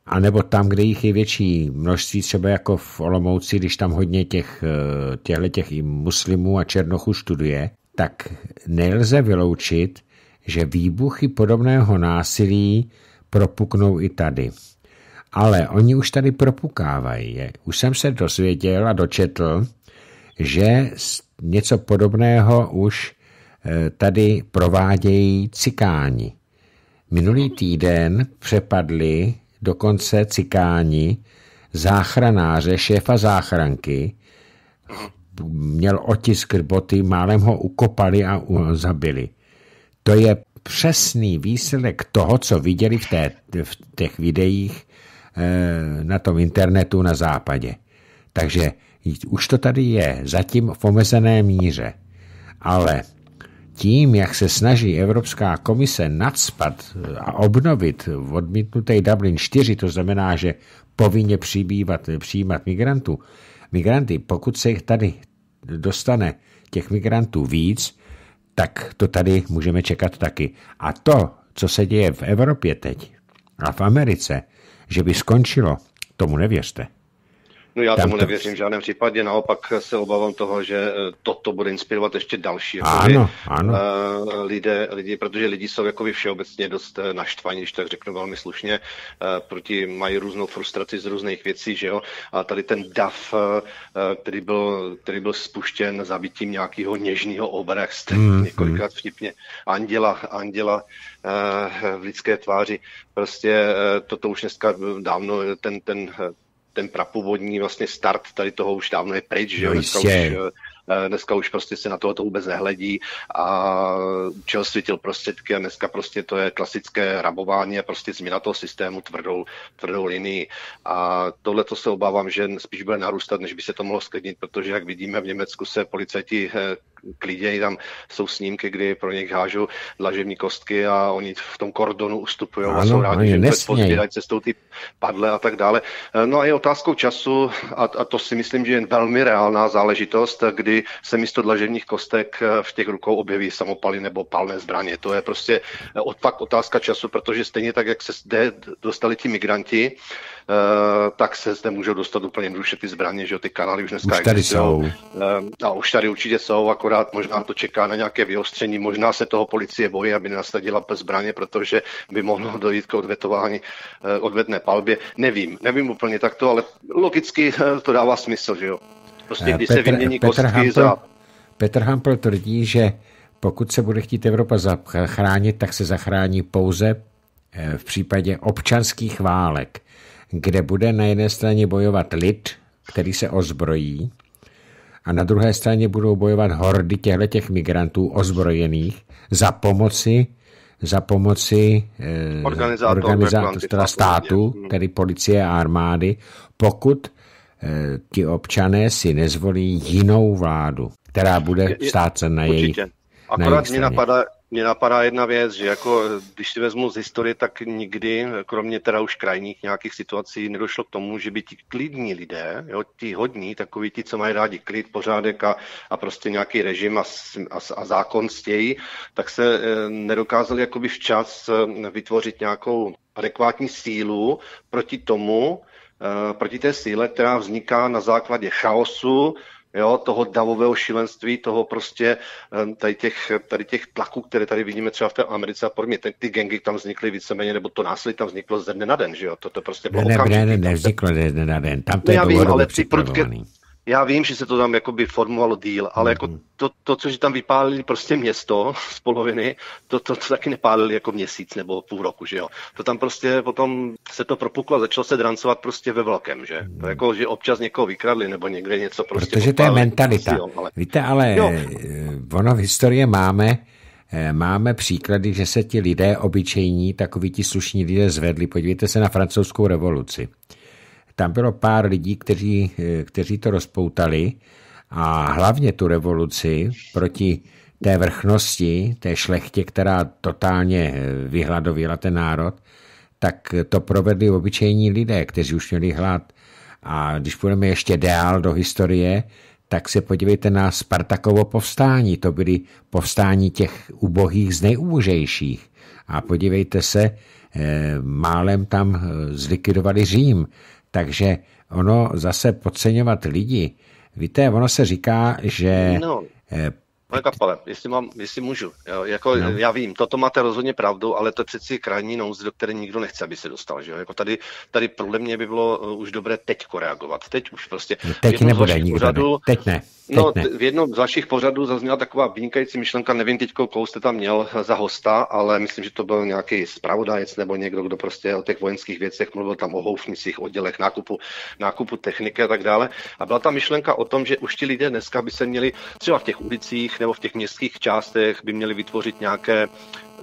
anebo tam, kde jich je větší množství, třeba jako v Olomouci, když tam hodně těch, eh, těchto těch i muslimů a černochů studuje, tak nelze vyloučit, že výbuchy podobného násilí propuknou i tady. Ale oni už tady propukávají. Už jsem se dozvěděl a dočetl, že něco podobného už eh, tady provádějí cikáni. Minulý týden přepadli dokonce cikáni záchranáře, šéfa záchranky. Měl otisk boty, málem ho ukopali a zabili. To je přesný výsledek toho, co viděli v, té, v těch videích eh, na tom internetu na západě. Takže už to tady je, zatím v omezené míře. Ale tím, jak se snaží Evropská komise nadspat a obnovit odmítnuté Dublin 4, to znamená, že povinně přibývat, přijímat migrantů, migranty, pokud se jich tady dostane těch migrantů víc, tak to tady můžeme čekat taky. A to, co se děje v Evropě teď a v Americe, že by skončilo, tomu nevěřte. No já tam tomu nevěřím v žádném případě, naopak se obávám toho, že eh, toto bude inspirovat ještě další jakoby, ano, ano. Eh, lidé, lidi, protože lidi jsou jakoby všeobecně dost eh, naštvaní, když tak řeknu velmi slušně, proti mají různou frustraci z různých věcí, že jo, a tady ten Daf, který, byl, který byl spuštěn zabitím nějakého něžného obra, jak jste mm, několikrát hmm. vtipně, anděla, anděla v lidské tváři, prostě toto už dneska dávno ten, ten ten prapůvodní vlastně start tady toho už dávno je pryč, že jo? No, jistě. Už, eh, Eh, dneska už prostě se na to vůbec nehledí a čel světil prostředky a dneska prostě to je klasické rabování a prostě změna toho systému tvrdou, tvrdou linii. A tohle to se obávám, že spíš bude narůstat, než by se to mohlo sklidnit, protože jak vidíme v Německu se policajti eh, klidějí, tam jsou snímky, kdy pro něj hážou dlažební kostky a oni v tom kordonu ustupují a jsou rádi, že podpírají cestou ty padle a tak dále. Eh, no a je otázkou času a, a to si myslím, že je velmi reálná záležitost, kdy se místo dlažebních kostek eh, v těch rukou objeví samopaly nebo palné zbraně. To je prostě eh, odpak otázka času, protože stejně tak, jak se zde dostali ti migranti, eh, tak se zde můžou dostat úplně jednoduše ty zbraně, že jo, ty kanály už dneska už tady jsou. A už tady určitě jsou, akorát možná to čeká na nějaké vyostření, možná se toho policie bojí, aby nenasadila zbraně, protože by mohlo dojít k odvetování, odvetné palbě. Nevím, nevím úplně takto, ale logicky to dává smysl, že jo. Prostě eh, když Petr, se vymění Petr kostky Hampel, za... Petr Hampel tvrdí, že pokud se bude chtít Evropa zachránit, tak se zachrání pouze eh, v případě občanských válek, kde bude na jedné straně bojovat lid, který se ozbrojí, a na druhé straně budou bojovat hordy těchto migrantů ozbrojených za pomoci za pomoci organizátorů, eh, organizátor, organizátor státu, tedy policie a armády, pokud Eh, ti občané si nezvolí jinou vládu, která bude stát se na její Akorát na jejich mě napadá, mě napadá jedna věc, že jako, když si vezmu z historie, tak nikdy, kromě teda už krajních nějakých situací, nedošlo k tomu, že by ti klidní lidé, jo, ti hodní, takoví ti, co mají rádi klid, pořádek a, a prostě nějaký režim a, a, a zákon stějí, tak se eh, nedokázali jakoby včas eh, vytvořit nějakou adekvátní sílu proti tomu, Eh, proti té síle, která vzniká na základě chaosu, jo, toho davového šilenství, toho prostě eh, tady těch, tady těch tlaků, které tady vidíme třeba v té Americe a podobně. Ty, ty gengy tam vznikly víceméně, nebo to násilí tam vzniklo ze dne na den, že jo? To, to prostě bylo ne, ne, ne, ne, vzniklo ze dne na den, tam to ne, no je já vím, ale já vím, že se to tam jakoby formovalo díl, ale jako mhm. to, to, což tam vypálili prostě město <laughs> z poloviny, to, to, to taky nepálili jako měsíc nebo půl roku, že jo. To tam prostě potom se to propuklo a začalo se drancovat prostě ve velkém, že. To mhm. jako, že občas někoho vykradli nebo někde něco prostě Protože to je mentalita. Prostě, jo, ale... Víte, ale jo. Eh, ono v historii máme, eh, Máme příklady, že se ti lidé obyčejní, takoví ti slušní lidé zvedli. Podívejte se na francouzskou revoluci tam bylo pár lidí, kteří, eh, kteří to rozpoutali a hlavně tu revoluci proti té vrchnosti, té šlechtě, která totálně eh, vyhladovila ten národ, tak to provedli obyčejní lidé, kteří už měli hlad. A když půjdeme ještě dál do historie, tak se podívejte na Spartakovo povstání. To byly povstání těch ubohých z nejúžejších. A podívejte se, eh, málem tam zlikvidovali Řím. Takže ono zase podceňovat lidi. Víte, ono se říká, že no. Eh, Pane Kapale, jestli, mám, jestli můžu, jo, jako, no. já vím, toto máte rozhodně pravdu, ale to je přeci krajní nouze, do které nikdo nechce, aby se dostal. Že jo? Jako tady, tady podle mě by bylo uh, už dobré teď reagovat. Teď už prostě. No, teď nebude nikdo. Pořadu, ne. Teď ne. Teď no, ne. v jednom z vašich pořadů zazněla taková vynikající myšlenka, nevím teď, koho jste tam měl eh, za hosta, ale myslím, že to byl nějaký zpravodajec nebo někdo, kdo prostě o těch vojenských věcech mluvil tam o houfnicích, oddělech, nákupu, nákupu techniky a tak dále. A byla ta myšlenka o tom, že už ti lidé dneska by se měli třeba v těch ulicích obcích nebo v těch městských částech by měli vytvořit nějaké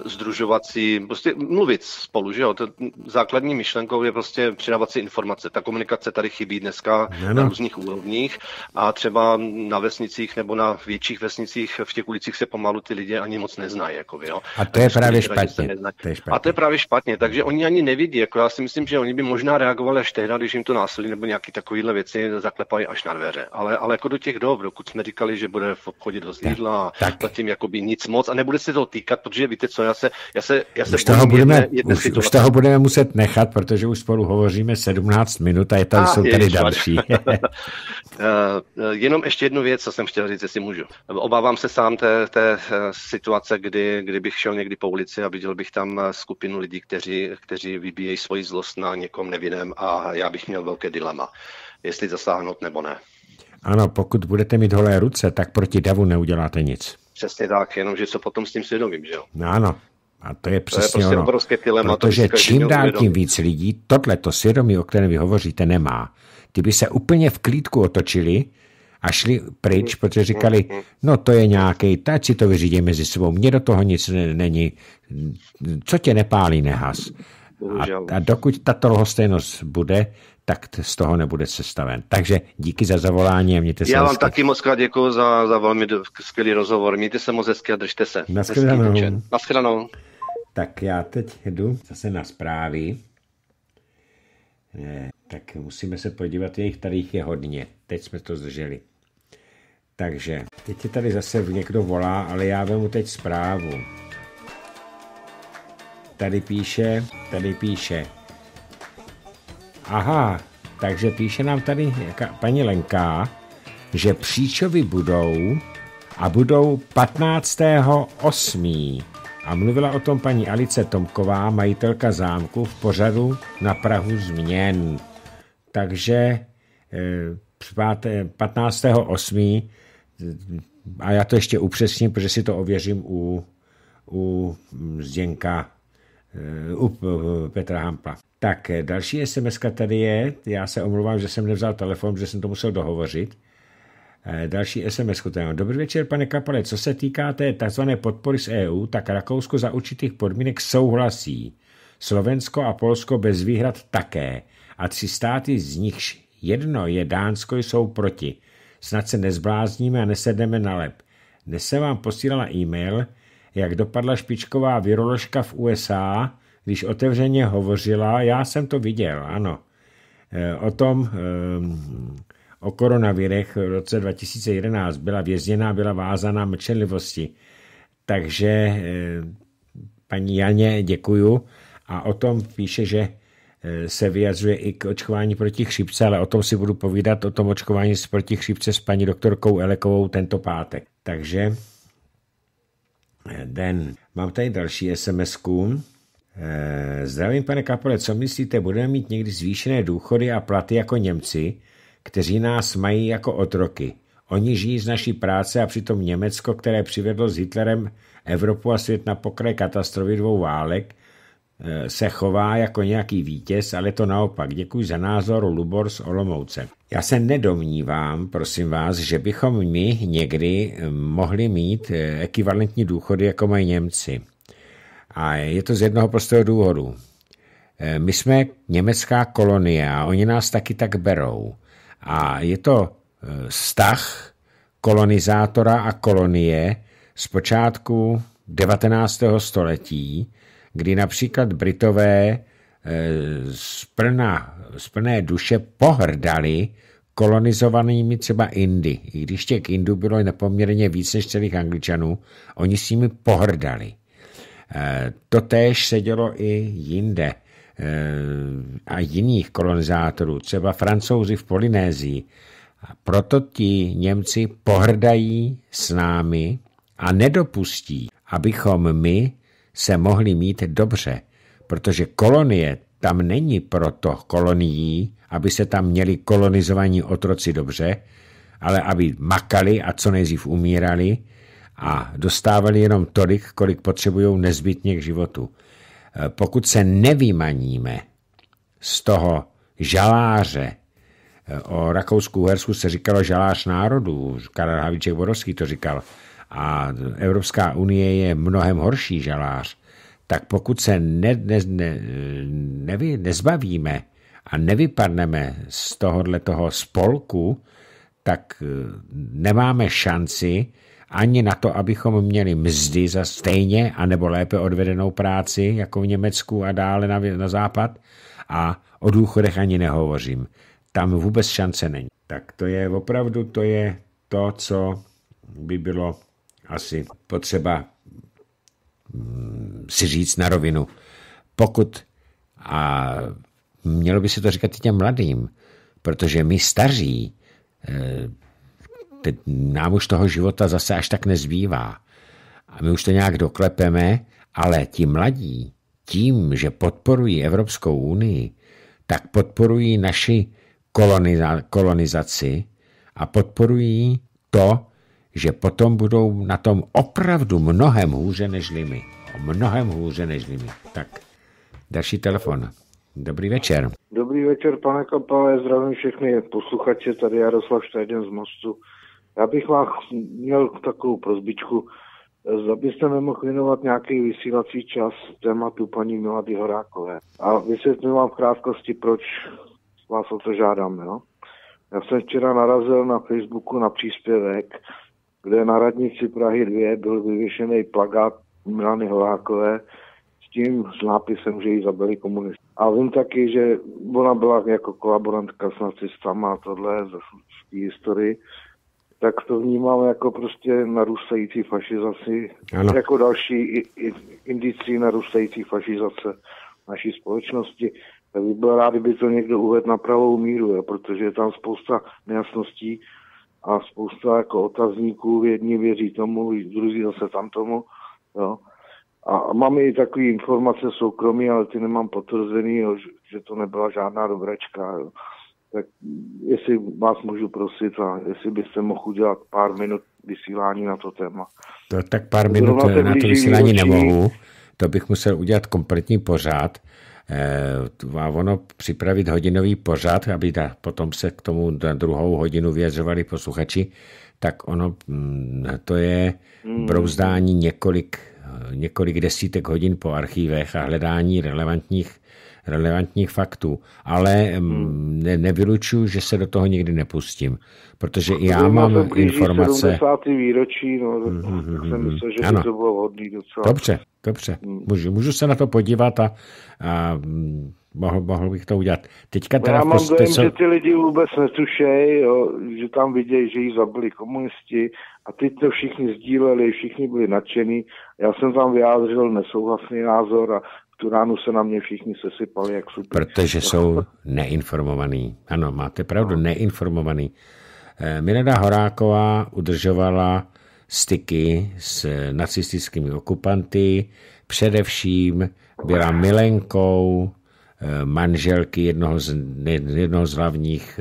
združovací, prostě mluvit spolu, že jo? To základní myšlenkou je prostě přidávat si informace. Ta komunikace tady chybí dneska Jena. na různých úrovních a třeba na vesnicích nebo na větších vesnicích v těch ulicích se pomalu ty lidi ani moc neznají. Jako, jo? A to je, právě špatně. to je špatně. A to je právě špatně, takže oni ani nevidí. Jako já si myslím, že oni by možná reagovali až tehdy, když jim to násilí nebo nějaký takovýhle věci zaklepají až na dveře. Ale, ale jako do těch dob, dokud jsme říkali, že bude v obchodě do jídla a zatím jakoby nic moc a nebude se to týkat, protože víte, co já se, já se, já se už, toho budeme, jedné, už, už toho budeme muset nechat, protože už spolu hovoříme 17 minut a je tam, a ah, jsou tady další. <laughs> Eh, eh, jenom ještě jednu věc, co jsem chtěl říct, jestli můžu. Obávám se sám té, té eh, situace, kdy, kdybych šel někdy po ulici a viděl bych tam skupinu lidí, kteří, kteří vybíjejí svoji zlost na někom nevinném a já bych měl velké dilema, jestli zasáhnout nebo ne. Ano, pokud budete mít holé ruce, tak proti davu neuděláte nic. Přesně tak, jenomže co potom s tím svědomím, že jo? No, ano, a to je přesně to je prostě ono. obrovské dilema. Protože to čím dál tím víc lidí tohleto svědomí, o kterém vy hovoříte, nemá. Ty by se úplně v klídku otočili a šli pryč, mm, protože mm, říkali, mm. no to je nějaký, tak si to vyřídí mezi sebou, mně do toho nic není, co tě nepálí, nehas. A, a dokud tato lhostejnost bude, tak z toho nebude sestaven. Takže díky za zavolání a mějte se Já vám hezky. taky moc krát děkuji za, za velmi skvělý rozhovor. Mějte se moc hezky a držte se. Naschledanou. Naschledanou. Tak já teď jdu zase na zprávy. Ne, tak musíme se podívat, jejich tady je hodně. Teď jsme to zdrželi. Takže, teď je tady zase někdo volá, ale já vemu teď zprávu. Tady píše, tady píše, Aha, takže píše nám tady paní Lenka, že příčovy budou a budou 15.8. A mluvila o tom paní Alice Tomková, majitelka zámku v pořadu na Prahu změn. Takže 15.8. Eh, a já to ještě upřesním, protože si to ověřím u, u Zděnka, eh, u Petra Hampla. Tak, eh, další sms tady je. Já se omlouvám, že jsem nevzal telefon, že jsem to musel dohovořit. Eh, další SMS. Dobrý večer, pane Kapale. Co se týká té tzv. podpory z EU, tak Rakousko za určitých podmínek souhlasí. Slovensko a Polsko bez výhrad také. A tři státy z nichž jedno je Dánsko jsou proti. Snad se nezblázníme a nesedeme na lep. Dnes se vám posílala e-mail, jak dopadla špičková viroložka v USA, když otevřeně hovořila, já jsem to viděl, ano, e, o tom, e, o koronavirech v roce 2011 byla vězněná, byla vázaná mlčenlivosti. Takže e, paní Janě děkuju a o tom píše, že se vyjadřuje i k očkování proti chřipce, ale o tom si budu povídat, o tom očkování proti chřipce s paní doktorkou Elekovou tento pátek. Takže den. Mám tady další sms -ku. Eh, zdravím, pane Kapole, co myslíte, budeme mít někdy zvýšené důchody a platy jako Němci, kteří nás mají jako otroky? Oni žijí z naší práce a přitom Německo, které přivedlo s Hitlerem Evropu a svět na pokraj katastrofy dvou válek, eh, se chová jako nějaký vítěz, ale to naopak. Děkuji za názor Lubor z Olomouce. Já se nedomnívám, prosím vás, že bychom my někdy eh, mohli mít ekvivalentní důchody, jako mají Němci. A je to z jednoho prostého důvodu. Eh, my jsme německá kolonie a oni nás taky tak berou. A je to eh, vztah kolonizátora a kolonie z počátku 19. století, kdy například Britové eh, z, plna, z plné duše pohrdali kolonizovanými třeba Indy. I když těch Indů bylo nepoměrně víc než celých Angličanů, oni s nimi pohrdali. Eh, totéž se dělo i jinde eh, a jiných kolonizátorů, třeba francouzi v Polynézii. A proto ti Němci pohrdají s námi a nedopustí, abychom my se mohli mít dobře, protože kolonie tam není proto kolonií, aby se tam měli kolonizovaní otroci dobře, ale aby makali a co nejdřív umírali, a dostávali jenom tolik, kolik potřebují nezbytně k životu. E, pokud se nevymaníme z toho žaláře, e, o rakousku hersku se říkalo žalář národů, Karel Havlíček Borovský to říkal, a Evropská unie je mnohem horší žalář, tak pokud se ne, ne, ne, ne, nezbavíme a nevypadneme z tohohle toho spolku, tak e, nemáme šanci ani na to, abychom měli mzdy za stejně anebo lépe odvedenou práci, jako v Německu a dále na, na západ. A o důchodech ani nehovořím. Tam vůbec šance není. Tak to je opravdu to, je to co by bylo asi potřeba mm, si říct na rovinu. Pokud a mělo by se to říkat i těm mladým, protože my staří eh, teď nám už toho života zase až tak nezbývá. A my už to nějak doklepeme, ale ti mladí, tím, že podporují Evropskou unii, tak podporují naši koloniza- kolonizaci a podporují to, že potom budou na tom opravdu mnohem hůře než my. Mnohem hůře než my. Tak, další telefon. Dobrý večer. Dobrý večer, pane Kapale, zdravím všechny posluchače, tady Jaroslav Štajden z Mostu. Já bych vám měl takovou prozbičku, abyste byste nemohl věnovat nějaký vysílací čas tématu paní Milady Horákové. A vysvětlím vám v krátkosti, proč vás o to žádám. Jo? Já jsem včera narazil na Facebooku na příspěvek, kde na radnici Prahy 2 byl vyvěšený plagát Milany Horákové s tím s nápisem, že ji zabili komunisti. A vím taky, že ona byla jako kolaborantka s nacistama a tohle z, historii tak to vnímám jako prostě narůstající fašizaci, ano. jako další indicí narůstající fašizace naší společnosti. Tak bych byl rád, kdyby to někdo uvedl na pravou míru, jo, protože je tam spousta nejasností a spousta jako otazníků, jedni věří tomu, druzí zase tam tomu. Jo. A mám i takové informace soukromí, ale ty nemám potvrzený, jo, že to nebyla žádná dobračka. Jo tak jestli vás můžu prosit a jestli byste mohl udělat pár minut vysílání na to téma. To no, tak pár minut na to vysílání výročí. nemohu, to bych musel udělat kompletní pořád eh, a ono připravit hodinový pořád, aby da, potom se k tomu na druhou hodinu vyjadřovali posluchači, tak ono mm, to je hmm. brouzdání několik, eh, několik desítek hodin po archívech a hledání relevantních relevantních faktů, ale mm, hmm. ne, nevylučuju, že se do toho nikdy nepustím, protože i já mám informace. 70. výročí, no, tak mm-hmm. Hmm, hmm, jsem myslel, že ano. by to bylo hodný docela. Dobře, dobře, mm. můžu, můžu se na to podívat a, a hm, mohl, mohl bych to udělat. Teďka no, teda Já mám prostě dojem, co... že ty lidi vůbec netušejí, že tam vidějí, že jí zabili komunisti a ty to všichni sdíleli, všichni byli nadšení. Já jsem tam vyjádřil nesouhlasný názor a tu ránu se na mě všichni sesypali, jak super. Protože jsou neinformovaní. Ano, máte pravdu, no. neinformovaní. Eh, Mirada Horáková udržovala styky s nacistickými okupanty, především byla milenkou eh, manželky jednoho z, jednoho z hlavních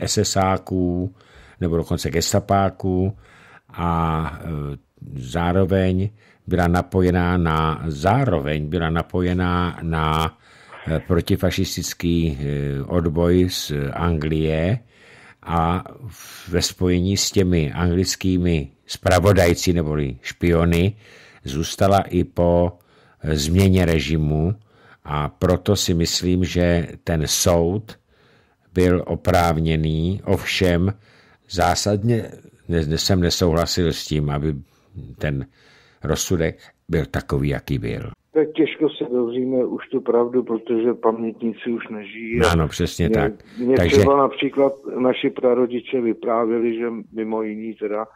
eh, SSáků, nebo dokonce gestapáků a zároveň byla napojená na, zároveň byla napojená na eh, protifašistický eh, odboj z Anglie a ve spojení s těmi anglickými spravodajci neboli špiony zůstala i po eh, změně režimu a proto si myslím, že ten soud byl oprávněný, ovšem zásadně jsem nesouhlasil s tím, aby ten Rozsudek byl takový, jaký byl. Tak těžko se dozvíme už tu pravdu, protože pamětníci už nežijí. No, ano, přesně mě, tak. Mě Takže... třeba například naši prarodiče vyprávěli, že mimo jiný teda,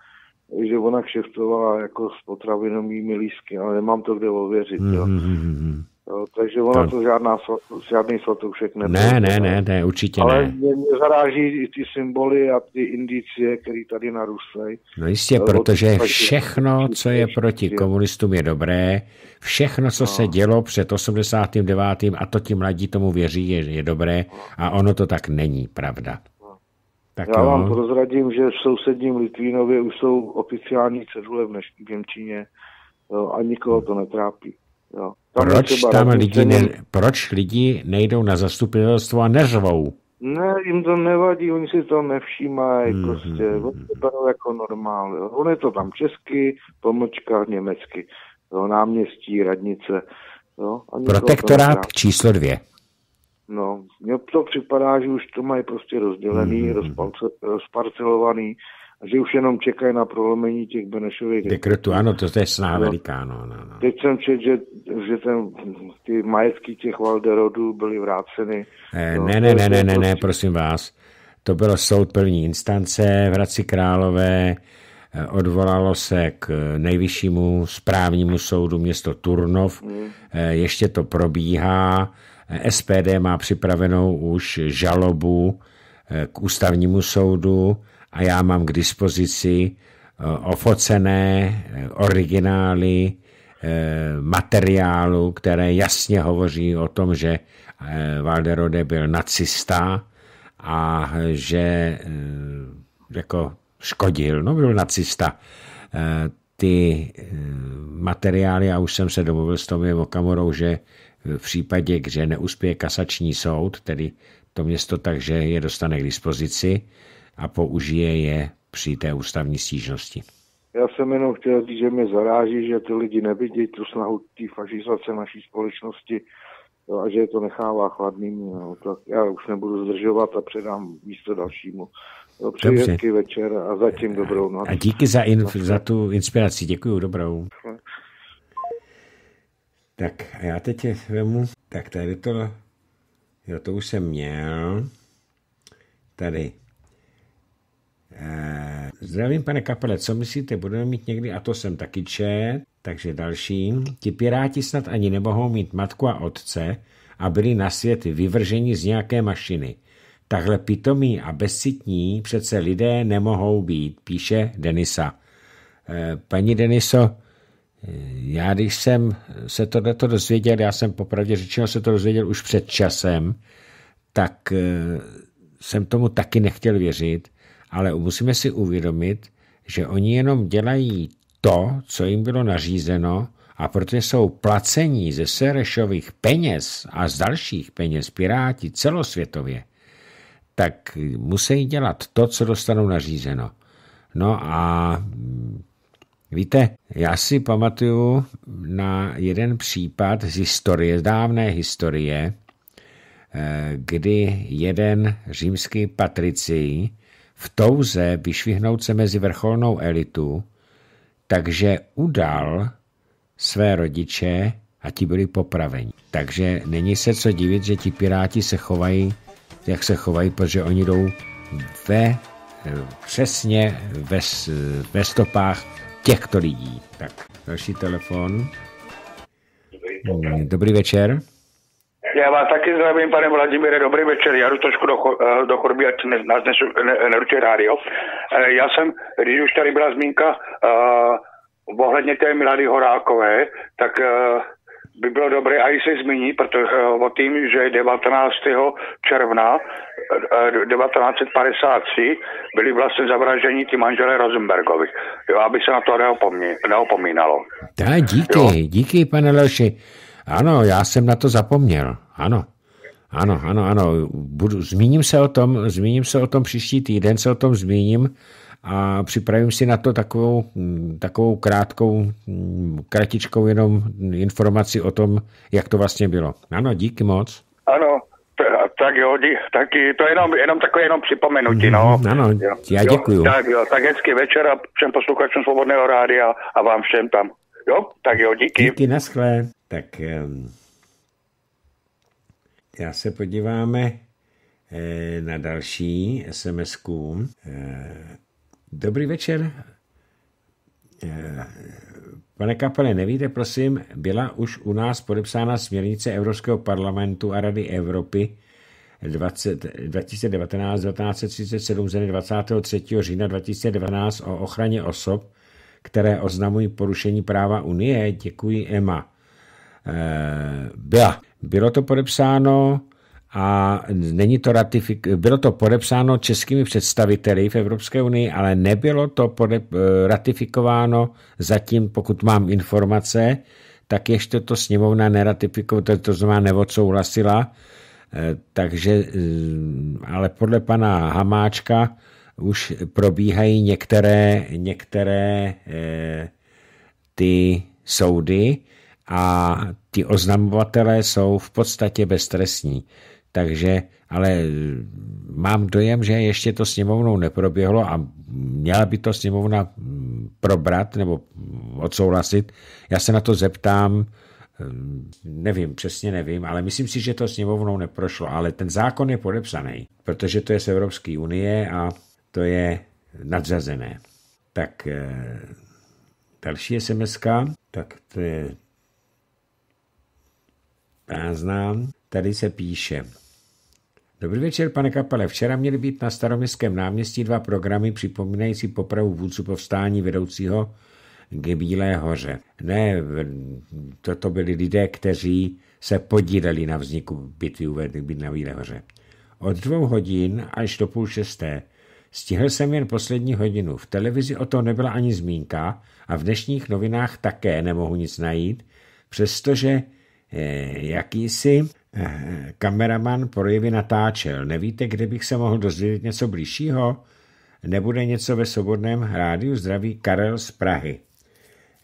že ona kšeftovala jako s potravinovými lísky, ale nemám to kde ověřit. Mm-hmm. Jo. Hmm, hmm, hmm, Jo, takže ona to, to žádná, žádný svatoušek nebyl. Ne, ne, ne, ne, určitě Ale ne. Ale mě, zaráží i ty symboly a ty indicie, které tady narůstají. No jistě, protože všechno, co je proti komunistům, je dobré. Všechno, co no. se dělo před 89. a to ti mladí tomu věří, je, je dobré. A ono to tak není, pravda. No. Tak Já jo. vám prozradím, že v sousedním Litvínově už jsou oficiální cedule v, v Němčině jo, a nikoho to netrápí. Jo. Proč tam lidi, ne, proč lidi nejdou na zastupitelstvo a neřvou? Ne, jim to nevadí, oni si to nevšímají, mm-hmm. prostě, mhm, oni to mhm. berou jako normál. On je to tam česky, pomlčka německy, jo, náměstí, radnice. Jo, Protektorát číslo dvě. No, mně to připadá, že už to mají prostě rozdělený, mm-hmm. rozparcelovaný a že už jenom čekají na prolomení těch Benešových dekretů. Ano, to je sná no. veliká, no, no, no. Teď jsem četl, že, že ten, ty majetky těch Valderodů byly vráceny. Eh, no, ne, ne, ne, ne, ne, ne, prosím vás. To byl soud první instance v Hradci Králové, eh, odvolalo se k eh, nejvyššímu správnímu soudu město Turnov, mm. Eh, ještě to probíhá, SPD má připravenou už žalobu k ústavnímu soudu, a já mám k dispozici eh, ofocené eh, originály eh, materiálu, které jasně hovoří o tom, že Valderode byl nacista a že jako škodil, no byl nacista. Ty materiály, já už jsem se domluvil s Tomem Okamorou, že v případě, že neuspěje kasační soud, tedy to město tak, že je dostane k dispozici, a použije je při té ústavní stížnosti. Já jsem jenom chtěl říct, že mě zaráží, že ty lidi nevidí tu snahu té fašizace naší společnosti a že je to nechává chladným. No, tak já už nebudu zdržovat a předám místo dalšímu. přeji večer a zatím dobrou noc. A díky za, in, za tu inspiraci. Děkuji, dobrou. Tak a já teď vemu, tak tady to, jo, to už jsem měl. Tady Eh, zdravím, pane Kapele, co myslíte, budeme mít někdy, a to jsem taky čet, takže další. Ti piráti snad ani nemohou mít matku a otce a byli na svět vyvrženi z nějaké mašiny. Takhle pitomí a bezcitní přece lidé nemohou být, píše Denisa. Eh, paní Deniso, eh, já když jsem se tohleto dozvěděl, já jsem popravdě řečeno se to dozvěděl už před časem, tak jsem tomu taky nechtěl věřit, ale musíme si uvědomit, že oni jenom dělají to, co jim bylo nařízeno, a protože jsou placení ze Serešových peněz a z dalších peněz Piráti celosvětově, tak musí dělat to, co dostanou nařízeno. No a víte, já si pamatuju na jeden případ z historie, z dávné historie, eh, kdy jeden římský patricí v touze vyšvihnout se mezi vrcholnou elitu, takže udal své rodiče a ti byli popraveni. Takže není se co divit, že ti piráti se chovají, jak se chovají, protože oni jdou ve, přesně ve, ve stopách těchto lidí. Tak, další telefon. Dobrý večer. Já vás taky zdravím, pane Vladimíre, dobrý večer. Já jdu trošku do, eh, do chorby, ať ne, nás ne, neručí rádio. Eh, já jsem, když už tady byla zmínka uh, ohledně té Milady Horákové, tak uh, by bylo dobré, aj se zmíní, protože uh, o tím, že 19. června uh, 1953 byli vlastně zavraženi ti manželé Rosenbergovi, jo, aby se na to neopomínalo. Tak díky, jo. díky pane Leši. Ano, já jsem na to zapomněl. Ano. Ano, ano, ano. Budu, zmíním, se o tom, zmíním se o tom příští týden, se o tom zmíním a připravím si na to takovou, takovou krátkou, kratičkou jenom informaci o tom, jak to vlastně bylo. Ano, díky moc. Ano, tak jo, dí, taky, to je jenom, jenom takové jenom připomenutí, no. Mhm, ano, jo, já děkuji. Tak jo, tak hezký večer a všem posluchačům Svobodného rádia a vám všem tam. Jo, tak jo, díky. Díky, naschle. Tak já se podíváme eh, na další sms -ku. Eh, dobrý večer. Eh, pane Kapele, nevíte, prosím, byla už u nás podepsána směrnice Evropského parlamentu a Rady Evropy 2019-1937 ze 23. října 2019 o ochraně osob, které oznamují porušení práva Unie. Děkuji, Emma. Eh, byla. Bylo to podepsáno a není to ratifik- bylo to podepsáno českými představiteli v Evropské unii, ale nebylo to eh, ratifikováno zatím, pokud mám informace, tak ještě to sněmovna neratifikovala, to, to znamená neodsouhlasila, eh, takže, ale podle pana Hamáčka už probíhají některé, některé eh, ty soudy a ty oznamovatelé jsou v podstatě beztresní. Takže, ale eh, mám dojem, že ještě to sněmovnou neproběhlo a měla by to sněmovna hm, probrat nebo odsouhlasit. Já se na to zeptám, hm, nevím, přesně nevím, ale myslím si, že to sněmovnou neprošlo, ale ten zákon je podepsaný, protože to je z Evropské unie a to je nadřazené. Tak eh, další sms tak to je prázdná. Tady se píše. Dobrý večer, pane Kapele. Včera měly být na staroměstském náměstí dva programy připomínající popravu vůdců povstání vedoucího k Bílé hoře. Ne, toto byli lidé, kteří se podíleli na vzniku bitvy na Bílé hoře. Od dvou hodin až do půl šesté Stihl jsem jen poslední hodinu. V televizi o to nebyla ani zmínka a v dnešních novinách také nemohu nic najít, přestože eh, jakýsi eh, kameraman projevy natáčel. Nevíte, kde bych se mohl dozvědět něco blížšího? Nebude něco ve svobodném rádiu? Zdraví Karel z Prahy.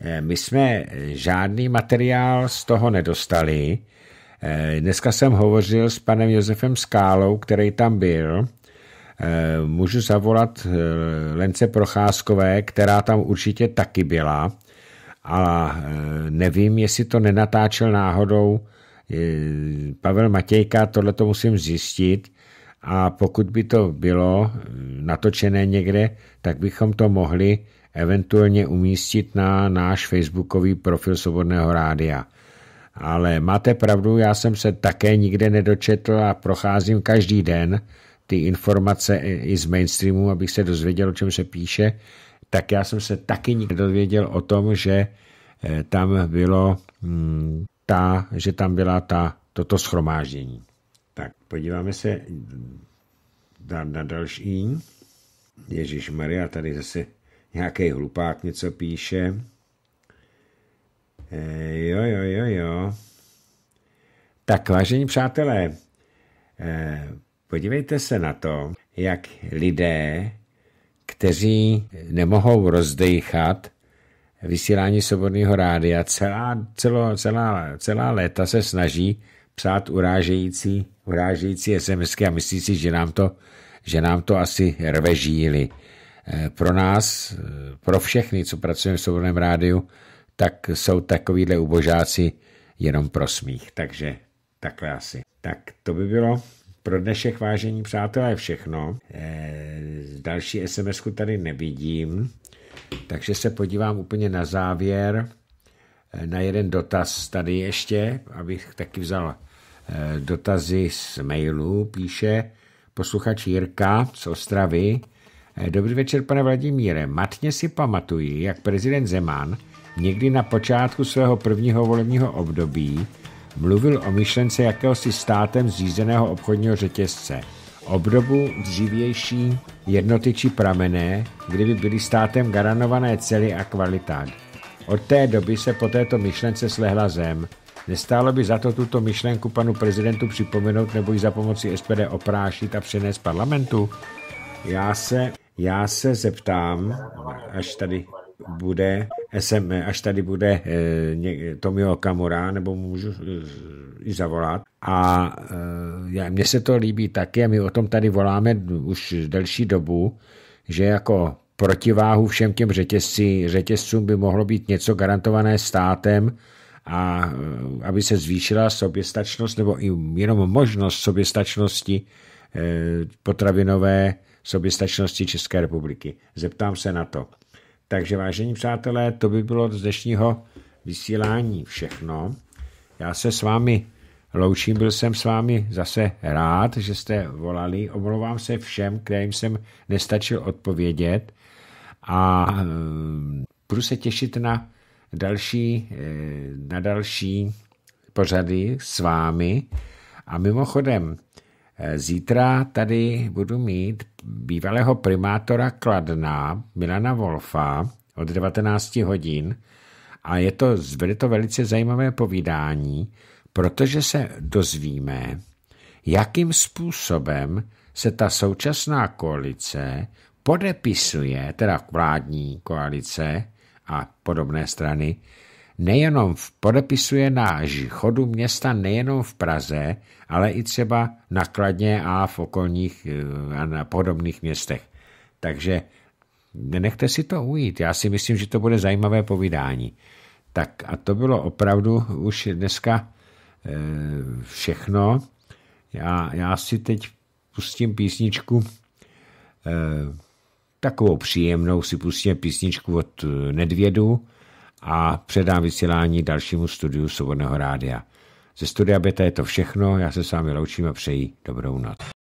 Eh, my jsme eh, žádný materiál z toho nedostali. Eh, dneska jsem hovořil s panem Josefem Skálou, který tam byl Eh, můžu zavolat eh, Lence Procházkové, která tam určitě taky byla a eh, nevím, jestli to nenatáčel náhodou Pavel Matějka, tohle to musím zjistit a pokud by to bylo natočené někde, tak bychom to mohli eventuálně umístit na náš facebookový profil Svobodného rádia. Ale máte pravdu, já jsem se také nikde nedočetl a procházím každý den ty informace i z mainstreamu, abych se dozvěděl, o čem se píše, tak já jsem se taky nikdy dozvěděl o tom, že eh, tam bylo hm, ta, že tam byla ta, toto schromáždění. Tak podíváme se na, na další. Ježíš Maria, tady zase nějaký hlupák něco píše. E, jo, jo, jo, jo. Tak, vážení přátelé, e, Podívejte se na to, jak lidé, kteří nemohou rozdejchat vysílání svobodného rádia, celá, celo, celá, celá léta se snaží psát urážející, urážející SMSky a myslí si, že nám to, že nám to asi rve žíly. Eh, pro nás, eh, pro všechny, co pracujeme v svobodném rádiu, tak jsou takovýhle ubožáci jenom pro smích. Takže takhle asi. Tak to by bylo pro dnešek, vážení přátelé, všechno. Eh, další sms tady nevidím, takže se podívám úplně na závěr eh, na jeden dotaz tady ještě, abych taky vzal eh, dotazy z mailu. Píše posluchač Jirka z Ostravy. Eh, dobrý večer, pane Vladimíre. Matně si pamatuji, jak prezident Zeman někdy na počátku svého prvního volebního období Mluvil o myšlence jakéhosi státem zřízeného obchodního řetězce, obdobu dřívější jednoty či pramené, kdyby byly státem garanované cely a kvalita. Od té doby se po této myšlence slehla zem. Nestálo by za to tuto myšlenku panu prezidentu připomenout nebo ji za pomoci SPD oprášit a přenést parlamentu? Já se, já se zeptám, až tady bude SM, až tady bude e, Tomio Kamura, nebo můžu e, i zavolat. A e, mně se to líbí taky a my o tom tady voláme už delší dobu, že jako protiváhu všem těm řetězci, řetězcům by mohlo být něco garantované státem, a aby se zvýšila soběstačnost nebo i jenom možnost soběstačnosti potravinové soběstačnosti České republiky. Zeptám se na to. Takže vážení přátelé, to by bylo z dnešního vysílání všechno. Já se s vámi loučím, byl jsem s vámi zase rád, že jste volali. Omlouvám se všem, kterým jsem nestačil odpovědět a eh, budu se těšit na další, eh, na další pořady s vámi. A mimochodem, Eh, zítra tady budu mít bývalého primátora Kladna Milana Wolfa od 19 hodin a je to, bude to velice zajímavé povídání, protože se dozvíme, jakým způsobem se ta současná koalice podepisuje, teda vládní koalice a podobné strany, nejenom v, podepisuje na chodu města nejenom v Praze, ale i třeba na Kladně a v okolních eh, a na podobných městech. Takže nechte si to ujít. Já si myslím, že to bude zajímavé povídání. Tak a to bylo opravdu už dneska e, všechno. Já, já si teď pustím písničku e, takovou příjemnou si pustím písničku od Nedvědu, a předám vysílání dalšímu studiu Svobodného rádia. Ze studia Beta je to všechno, já se s vámi loučím a přeji dobrou noc.